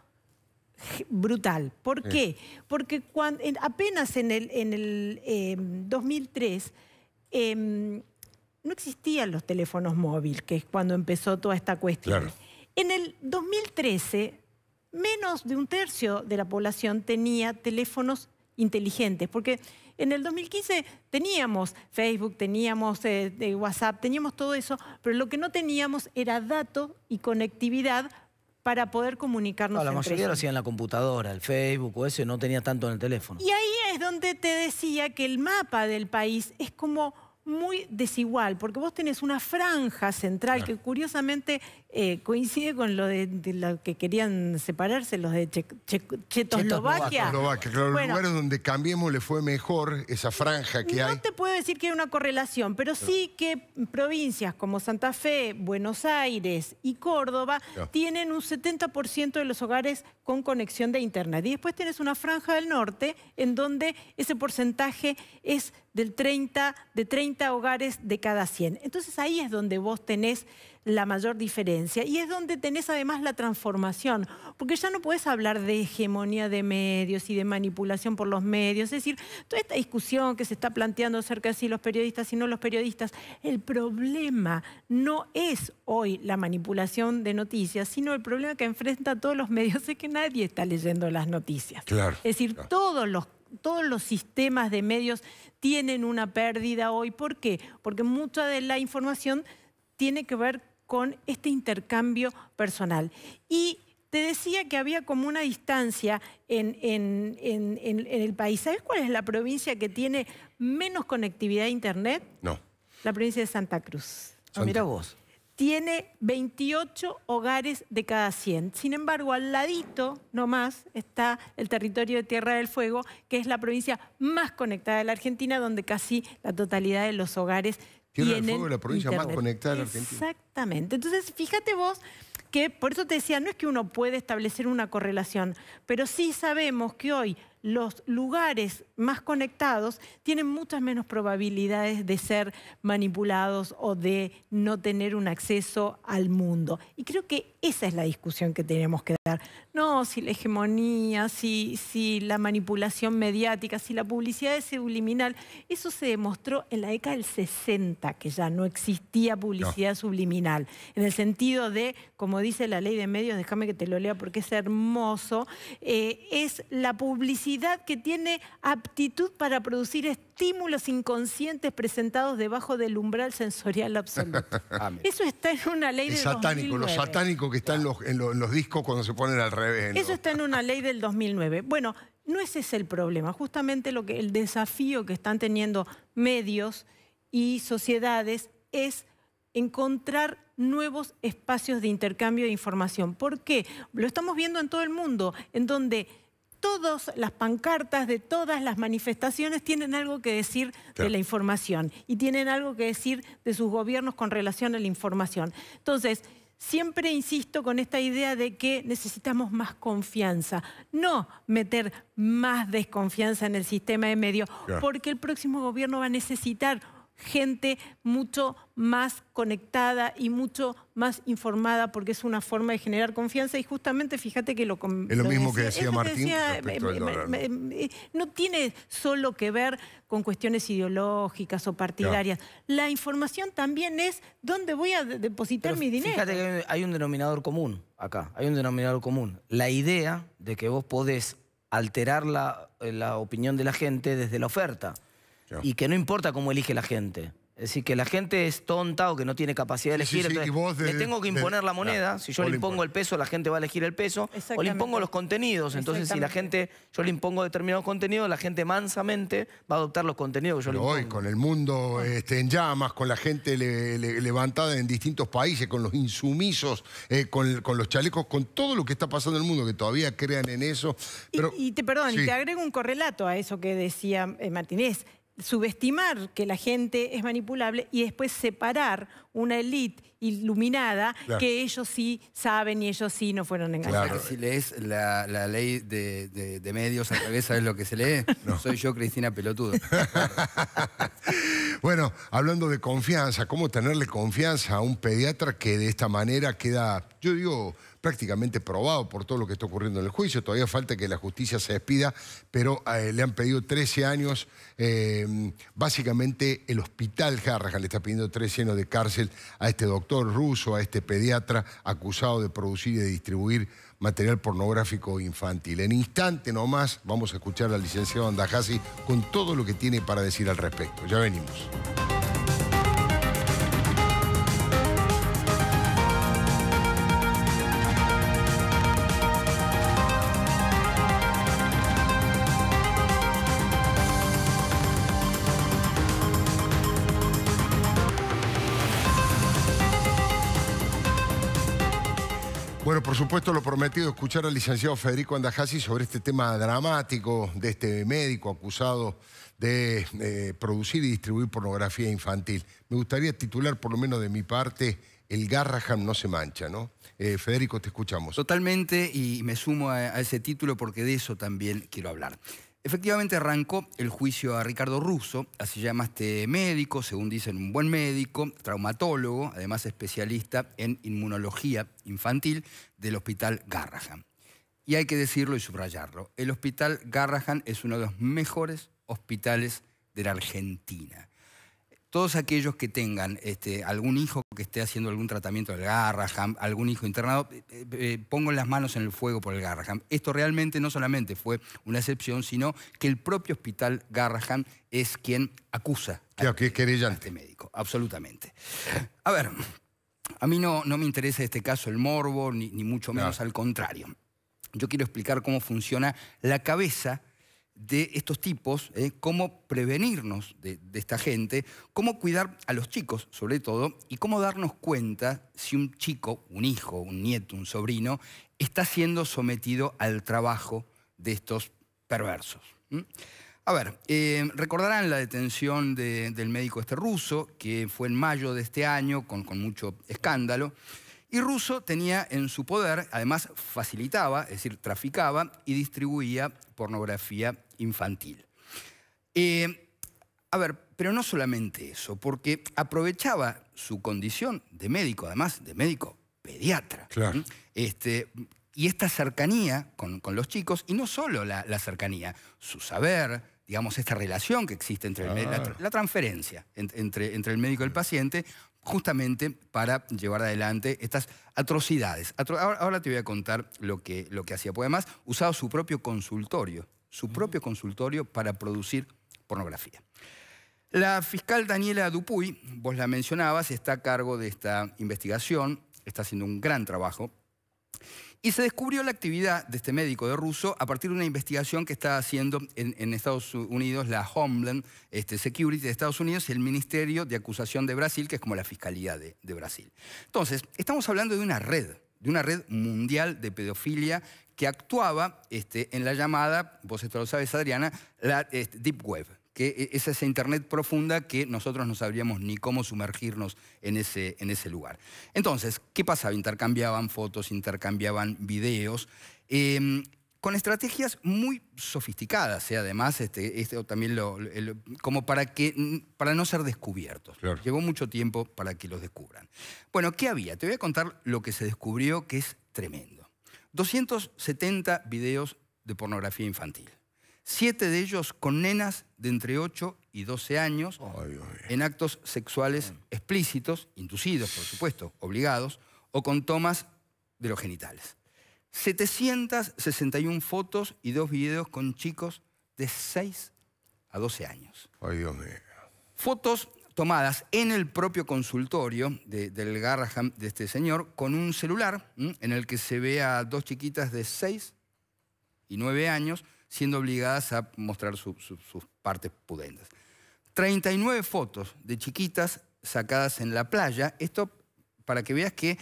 brutal. ¿Por qué? Porque apenas en el, en el 2003 em, em, no existían los teléfonos móviles, que es cuando empezó toda esta cuestión. En el 2013, menos de un tercio de la población tenía teléfonos inteligentes, porque en el 2015 teníamos Facebook, teníamos eh, WhatsApp, teníamos todo eso, pero lo que no teníamos era dato y conectividad para poder comunicarnos. No, la mayoría lo hacía
en la computadora, el Facebook o ese, no tenía tanto en el teléfono.
Y ahí es donde te decía que el mapa del país es como muy desigual, porque vos tenés una franja central que curiosamente eh, coincide con lo de, lo que querían separarse, los de Checoslovaquia. claro, lugares
donde Cambiemos le fue mejor, esa franja que hay.
No te puedo decir que hay una correlación, pero sí que provincias como Santa Fe, Buenos Aires y Córdoba tienen un 70% de los hogares con conexión de Internet. Y después tienes una franja del norte en donde ese porcentaje es del 30, de 30 hogares de cada 100. Entonces ahí es donde vos tenés la mayor diferencia. Y es donde tenés además la transformación, porque ya no puedes hablar de hegemonía de medios y de manipulación por los medios. Es decir, toda esta discusión que se está planteando acerca de si los periodistas y no los periodistas, el problema no es hoy la manipulación de noticias, sino el problema que enfrenta a todos los medios es que nadie está leyendo las noticias. Claro, es decir, todos los todos los sistemas de medios tienen una pérdida hoy. ¿Por qué? Porque mucha de la información tiene que ver con este intercambio personal. Y te decía que había como una distancia en, en, el país. ¿Sabes cuál es la provincia que tiene menos conectividad a Internet? No. La provincia de Santa Cruz. Ah, mira vos. Tiene 28 hogares de cada 100. Sin embargo, al ladito nomás está el territorio de Tierra del Fuego, que es la provincia más conectada de la Argentina, donde casi la totalidad de los hogares la provincia más conectada de Argentina. Exactamente. Entonces, fíjate vos que, por eso te decía, no es que uno puede establecer una correlación, pero sí sabemos que hoy los lugares más conectados tienen muchas menos probabilidades de ser manipulados o de no tener un acceso al mundo. Y creo que esa es la discusión que tenemos que dar. No, si la hegemonía, si, si la manipulación mediática, si la publicidad es subliminal. Eso se demostró en la década del 60, que ya no existía publicidad subliminal. En el sentido de, como dice la ley de medios, déjame que te lo lea porque es hermoso, eh, es la publicidad que tiene aptitud para producir estímulos inconscientes presentados debajo del umbral sensorial absoluto. Eso está en una ley del satánico, 2009. Los
satánico que están en los, discos cuando se ponen al revés. Eso
está en una ley del 2009. Bueno, no ese es el problema. Justamente lo que, el desafío que están teniendo medios y sociedades es encontrar nuevos espacios de intercambio de información. ¿Por qué? Lo estamos viendo en todo el mundo, en donde todas las pancartas de todas las manifestaciones tienen algo que decir de la información y tienen algo que decir de sus gobiernos con relación a la información. Entonces, siempre insisto con esta idea de que necesitamos más confianza, no meter más desconfianza en el sistema de medios, porque el próximo gobierno va a necesitar gente mucho más conectada y mucho más informada porque es una forma de generar confianza y justamente fíjate que lo... Es lo, mismo que decía Martín. Eh, eh, eh, no tiene solo que ver con cuestiones ideológicas o partidarias. La información también es dónde voy a depositar mi dinero. Fíjate
que hay un denominador común acá, hay un denominador común. La idea de que vos podés alterar la, la opinión de la gente desde la oferta. Y que no importa cómo elige la gente. Es decir, que la gente es tonta o que no tiene capacidad de elegir. le tengo que imponer la moneda. si yo le impongo el peso, la gente va a elegir el peso. O le impongo los contenidos. Entonces, si la gente, yo le impongo determinados contenidos, la gente mansamente va a adoptar los contenidos que yo le impongo. Hoy,
con el mundo este, en llamas, con la gente levantada en distintos países, con los insumisos, eh, con, los chalecos, con todo lo que está pasando en el mundo, que todavía crean en eso.
y,
te perdón, te agrego un correlato a eso que decía eh, Martínez subestimar que la gente es manipulable y después separar una élite iluminada que ellos sí saben y ellos sí no fueron engañados. Claro,
si lees la, ley
de, medios a través ¿sabes lo que se lee? Soy
yo, Cristina Pelotudo.
bueno, hablando de confianza, ¿cómo tenerle confianza a un pediatra que de esta manera queda, yo digo, prácticamente probado por todo lo que está ocurriendo en el juicio. Todavía falta que la justicia se despida, pero eh, le han pedido 13 años. Em, básicamente el hospital Harrahan le está pidiendo 13 años de cárcel a este doctor ruso, a este pediatra acusado de producir y de distribuir material pornográfico infantil. En instante nomás vamos a escuchar al licenciado Andajasi con todo lo que tiene para decir al respecto. Ya venimos. por supuesto, lo prometido, escuchar al licenciado Federico Andajasi sobre este tema dramático de este médico acusado de eh, producir y distribuir pornografía infantil. Me gustaría titular, por lo menos de mi parte, El Garraham no se mancha, ¿no? Eh, Federico, te escuchamos. Totalmente, y me sumo a ese título porque
de eso también quiero hablar. Efectivamente arrancó el juicio a Ricardo Russo, así llama este médico, según dicen un buen médico, traumatólogo, además especialista en inmunología infantil del Hospital Garrahan. Y hay que decirlo y subrayarlo, el Hospital Garrahan es uno de los mejores hospitales de la Argentina todos aquellos que tengan este, algún hijo que esté haciendo algún tratamiento del Garraham, algún hijo internado, eh, eh, eh, pongan las manos en el fuego por el Garraham. Esto realmente no solamente fue una excepción, sino que el propio hospital Garraham es quien acusa
a, que es este médico.
Absolutamente. A ver, a mí no, me interesa este caso el morbo, ni, mucho menos al contrario. Yo quiero explicar cómo funciona la cabeza de estos tipos, eh, cómo prevenirnos de, esta gente, cómo cuidar a los chicos sobre todo y cómo darnos cuenta si un chico, un hijo, un nieto, un sobrino, está siendo sometido al trabajo de estos perversos. A ver, eh, recordarán la detención del médico este ruso, que fue en mayo de este año con, con mucho escándalo. Y ruso tenía en su poder, además facilitaba, es decir, traficaba y distribuía pornografía infantil. Eh, a ver, pero no solamente eso, porque aprovechaba su condición de médico, además de médico pediatra. Claro. Este, y esta cercanía con, los chicos, y no solo la, cercanía, su saber, digamos, esta relación que existe entre el, la, transferencia entre, entre el médico y el paciente, justamente para llevar adelante estas atrocidades. ahora, te voy a contar lo que, lo que hacía. Pues además, usaba su propio consultorio su propio consultorio para producir pornografía. La fiscal Daniela Dupuy, vos la mencionabas, está a cargo de esta investigación, está haciendo un gran trabajo. Y se descubrió la actividad de este médico de ruso a partir de una investigación que está haciendo en, Estados Unidos la Homeland este, Security de Estados Unidos y el Ministerio de Acusación de Brasil, que es como la Fiscalía de Brasil. Entonces, estamos hablando de una red de una red mundial de pedofilia que actuaba este, en la llamada, vos esto lo sabes Adriana, la este, Deep Web, que e, es esa internet profunda que nosotros no sabríamos ni cómo sumergirnos en ese, en ese lugar. Entonces, ¿qué pasaba? Intercambiaban fotos, intercambiaban videos. Em, con estrategias muy sofisticadas, ¿eh? además, este, este, también lo, como para, que, para no ser descubiertos. Llevó mucho tiempo para que los descubran. Bueno, ¿qué había? Te voy a contar lo que se descubrió, que es tremendo. 270 videos de pornografía infantil. Siete de ellos con nenas de entre 8 y 12 años, en actos sexuales mm. explícitos, inducidos, por supuesto, obligados, o con tomas de los genitales. 761 fotos y dos videos con chicos de 6 a 12 años. Ay, Dios mío. Fotos tomadas en el propio consultorio del Garraham de este señor con un celular en el que se ve a dos chiquitas de 6 y 9 años siendo obligadas a mostrar sus partes pudendas. 39 fotos de chiquitas sacadas en la playa. Esto para que veas que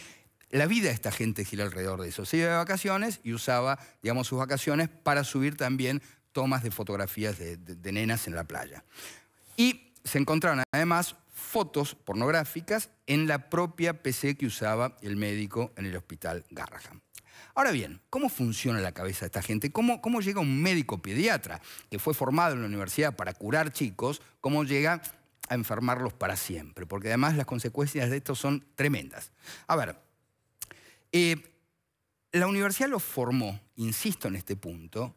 la vida de esta gente gira alrededor de eso. Se iba de vacaciones y usaba, digamos, sus vacaciones para subir también tomas de fotografías de, nenas en la playa. Y se encontraron además fotos pornográficas en la propia PC que usaba el médico en el hospital Garraham. Ahora bien, ¿cómo funciona la cabeza de esta gente? ¿Cómo, ¿Cómo, llega un médico pediatra que fue formado en la universidad para curar chicos? ¿Cómo llega a enfermarlos para siempre? Porque además las consecuencias de esto son tremendas. A ver, eh, la universidad lo formó, insisto en este punto,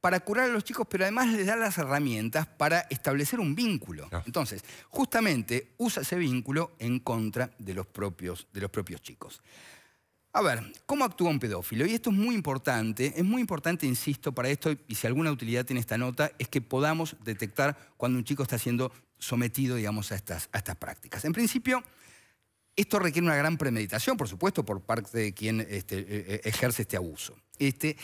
para curar a los chicos, pero además les da las herramientas para establecer un vínculo. Ah. Entonces, justamente usa ese vínculo en contra de los, propios, de los propios chicos. A ver, ¿cómo actúa un pedófilo? Y esto es muy importante, es muy importante, insisto, para esto, y si alguna utilidad tiene esta nota, es que podamos detectar cuando un chico está siendo sometido, digamos, a estas, a estas prácticas. En principio, esto requiere una gran premeditación, por supuesto, por parte de quien este, e, e, ejerce este abuso. Este,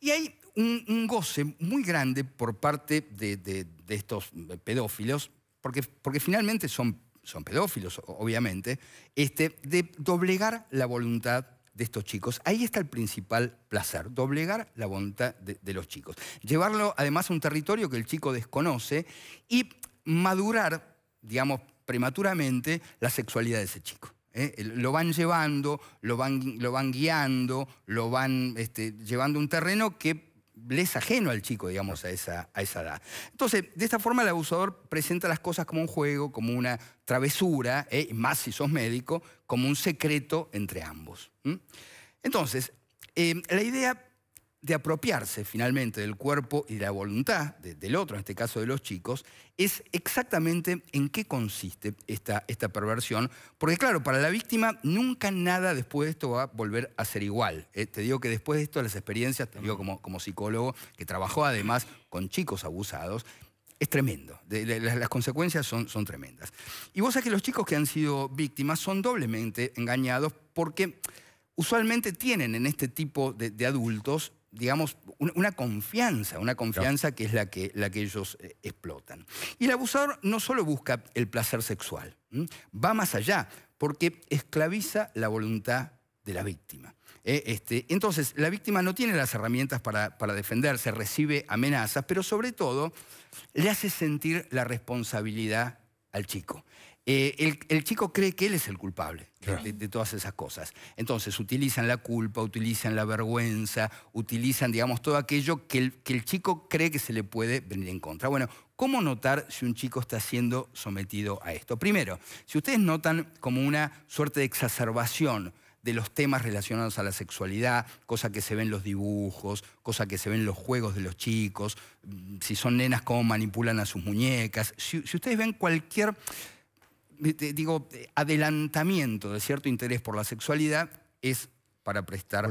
y hay un, goce muy grande por parte de, estos pedófilos, porque, porque finalmente son, son, pedófilos, obviamente, este, de doblegar la voluntad de estos chicos. Ahí está el principal placer, doblegar la voluntad de, de los chicos. Llevarlo además a un territorio que el chico desconoce y madurar, digamos, prematuramente la sexualidad de ese chico. ¿eh? Lo van llevando, lo van, lo van guiando, lo van este, llevando un terreno que les es ajeno al chico, digamos, a esa, a esa edad. Entonces, de esta forma el abusador presenta las cosas como un juego, como una travesura, ¿eh? más si sos médico, como un secreto entre ambos. Entonces, eh, la idea de apropiarse finalmente del cuerpo y de la voluntad del otro, en este caso de los chicos, es exactamente en qué consiste esta, esta perversión. Porque claro, para la víctima nunca nada después de esto va a volver a ser igual. Eh, te digo que después de esto las experiencias, te digo como, como psicólogo, que trabajó además con chicos abusados, es tremendo. las, consecuencias son, son tremendas. Y vos sabés que los chicos que han sido víctimas son doblemente engañados porque usualmente tienen en este tipo de adultos digamos, una confianza, una confianza que es la que, la que ellos eh, explotan. Y el abusador no solo busca el placer sexual, va más allá, porque esclaviza la voluntad de la víctima. ¿eh? Este, entonces, la víctima no tiene las herramientas para, defenderse, recibe amenazas, pero sobre todo le hace sentir la responsabilidad al chico. Eh, el, chico cree que él es el culpable de, todas esas cosas. Entonces utilizan la culpa, utilizan la vergüenza, utilizan, digamos, todo aquello que el, chico cree que se le puede venir en contra. Bueno, ¿cómo notar si un chico está siendo sometido a esto? Primero, si ustedes notan como una suerte de exacerbación de los temas relacionados a la sexualidad, cosa que se ven los dibujos, cosa que se ven los juegos de los chicos, mm, si son nenas, cómo manipulan a sus muñecas. si ustedes ven cualquier digo, adelantamiento de cierto interés por la sexualidad es para prestar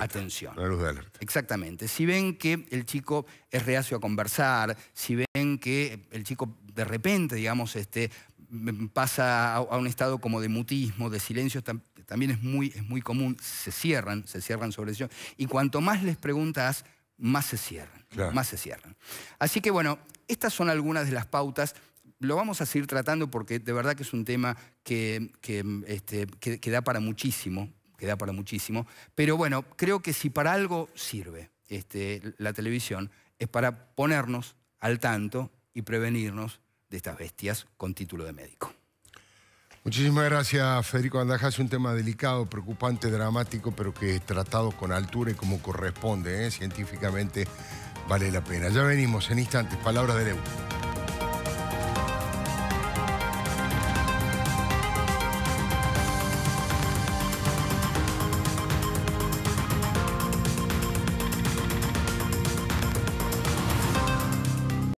atención. Una luz de alerta.
Exactamente. Si ven que el chico es reacio a conversar, si ven que el chico de repente, digamos, este, pasa a un estado como de mutismo, de silencio, también es muy, es muy común, se cierran, se cierran sobre eso. Y cuanto más les preguntas, más se cierran, más se cierran. Así que bueno, estas son algunas de las pautas lo vamos a seguir tratando porque de verdad que es un tema este, que, que, da para muchísimo, que da para muchísimo. Pero bueno, creo que si para algo sirve este, la televisión, es para ponernos al tanto y prevenirnos de estas bestias con
título de médico. Muchísimas gracias, Federico Andajas. un tema delicado, preocupante, dramático, pero que es tratado con altura y como corresponde, ¿eh? científicamente vale la pena. Ya venimos en instantes. Palabras de Leu.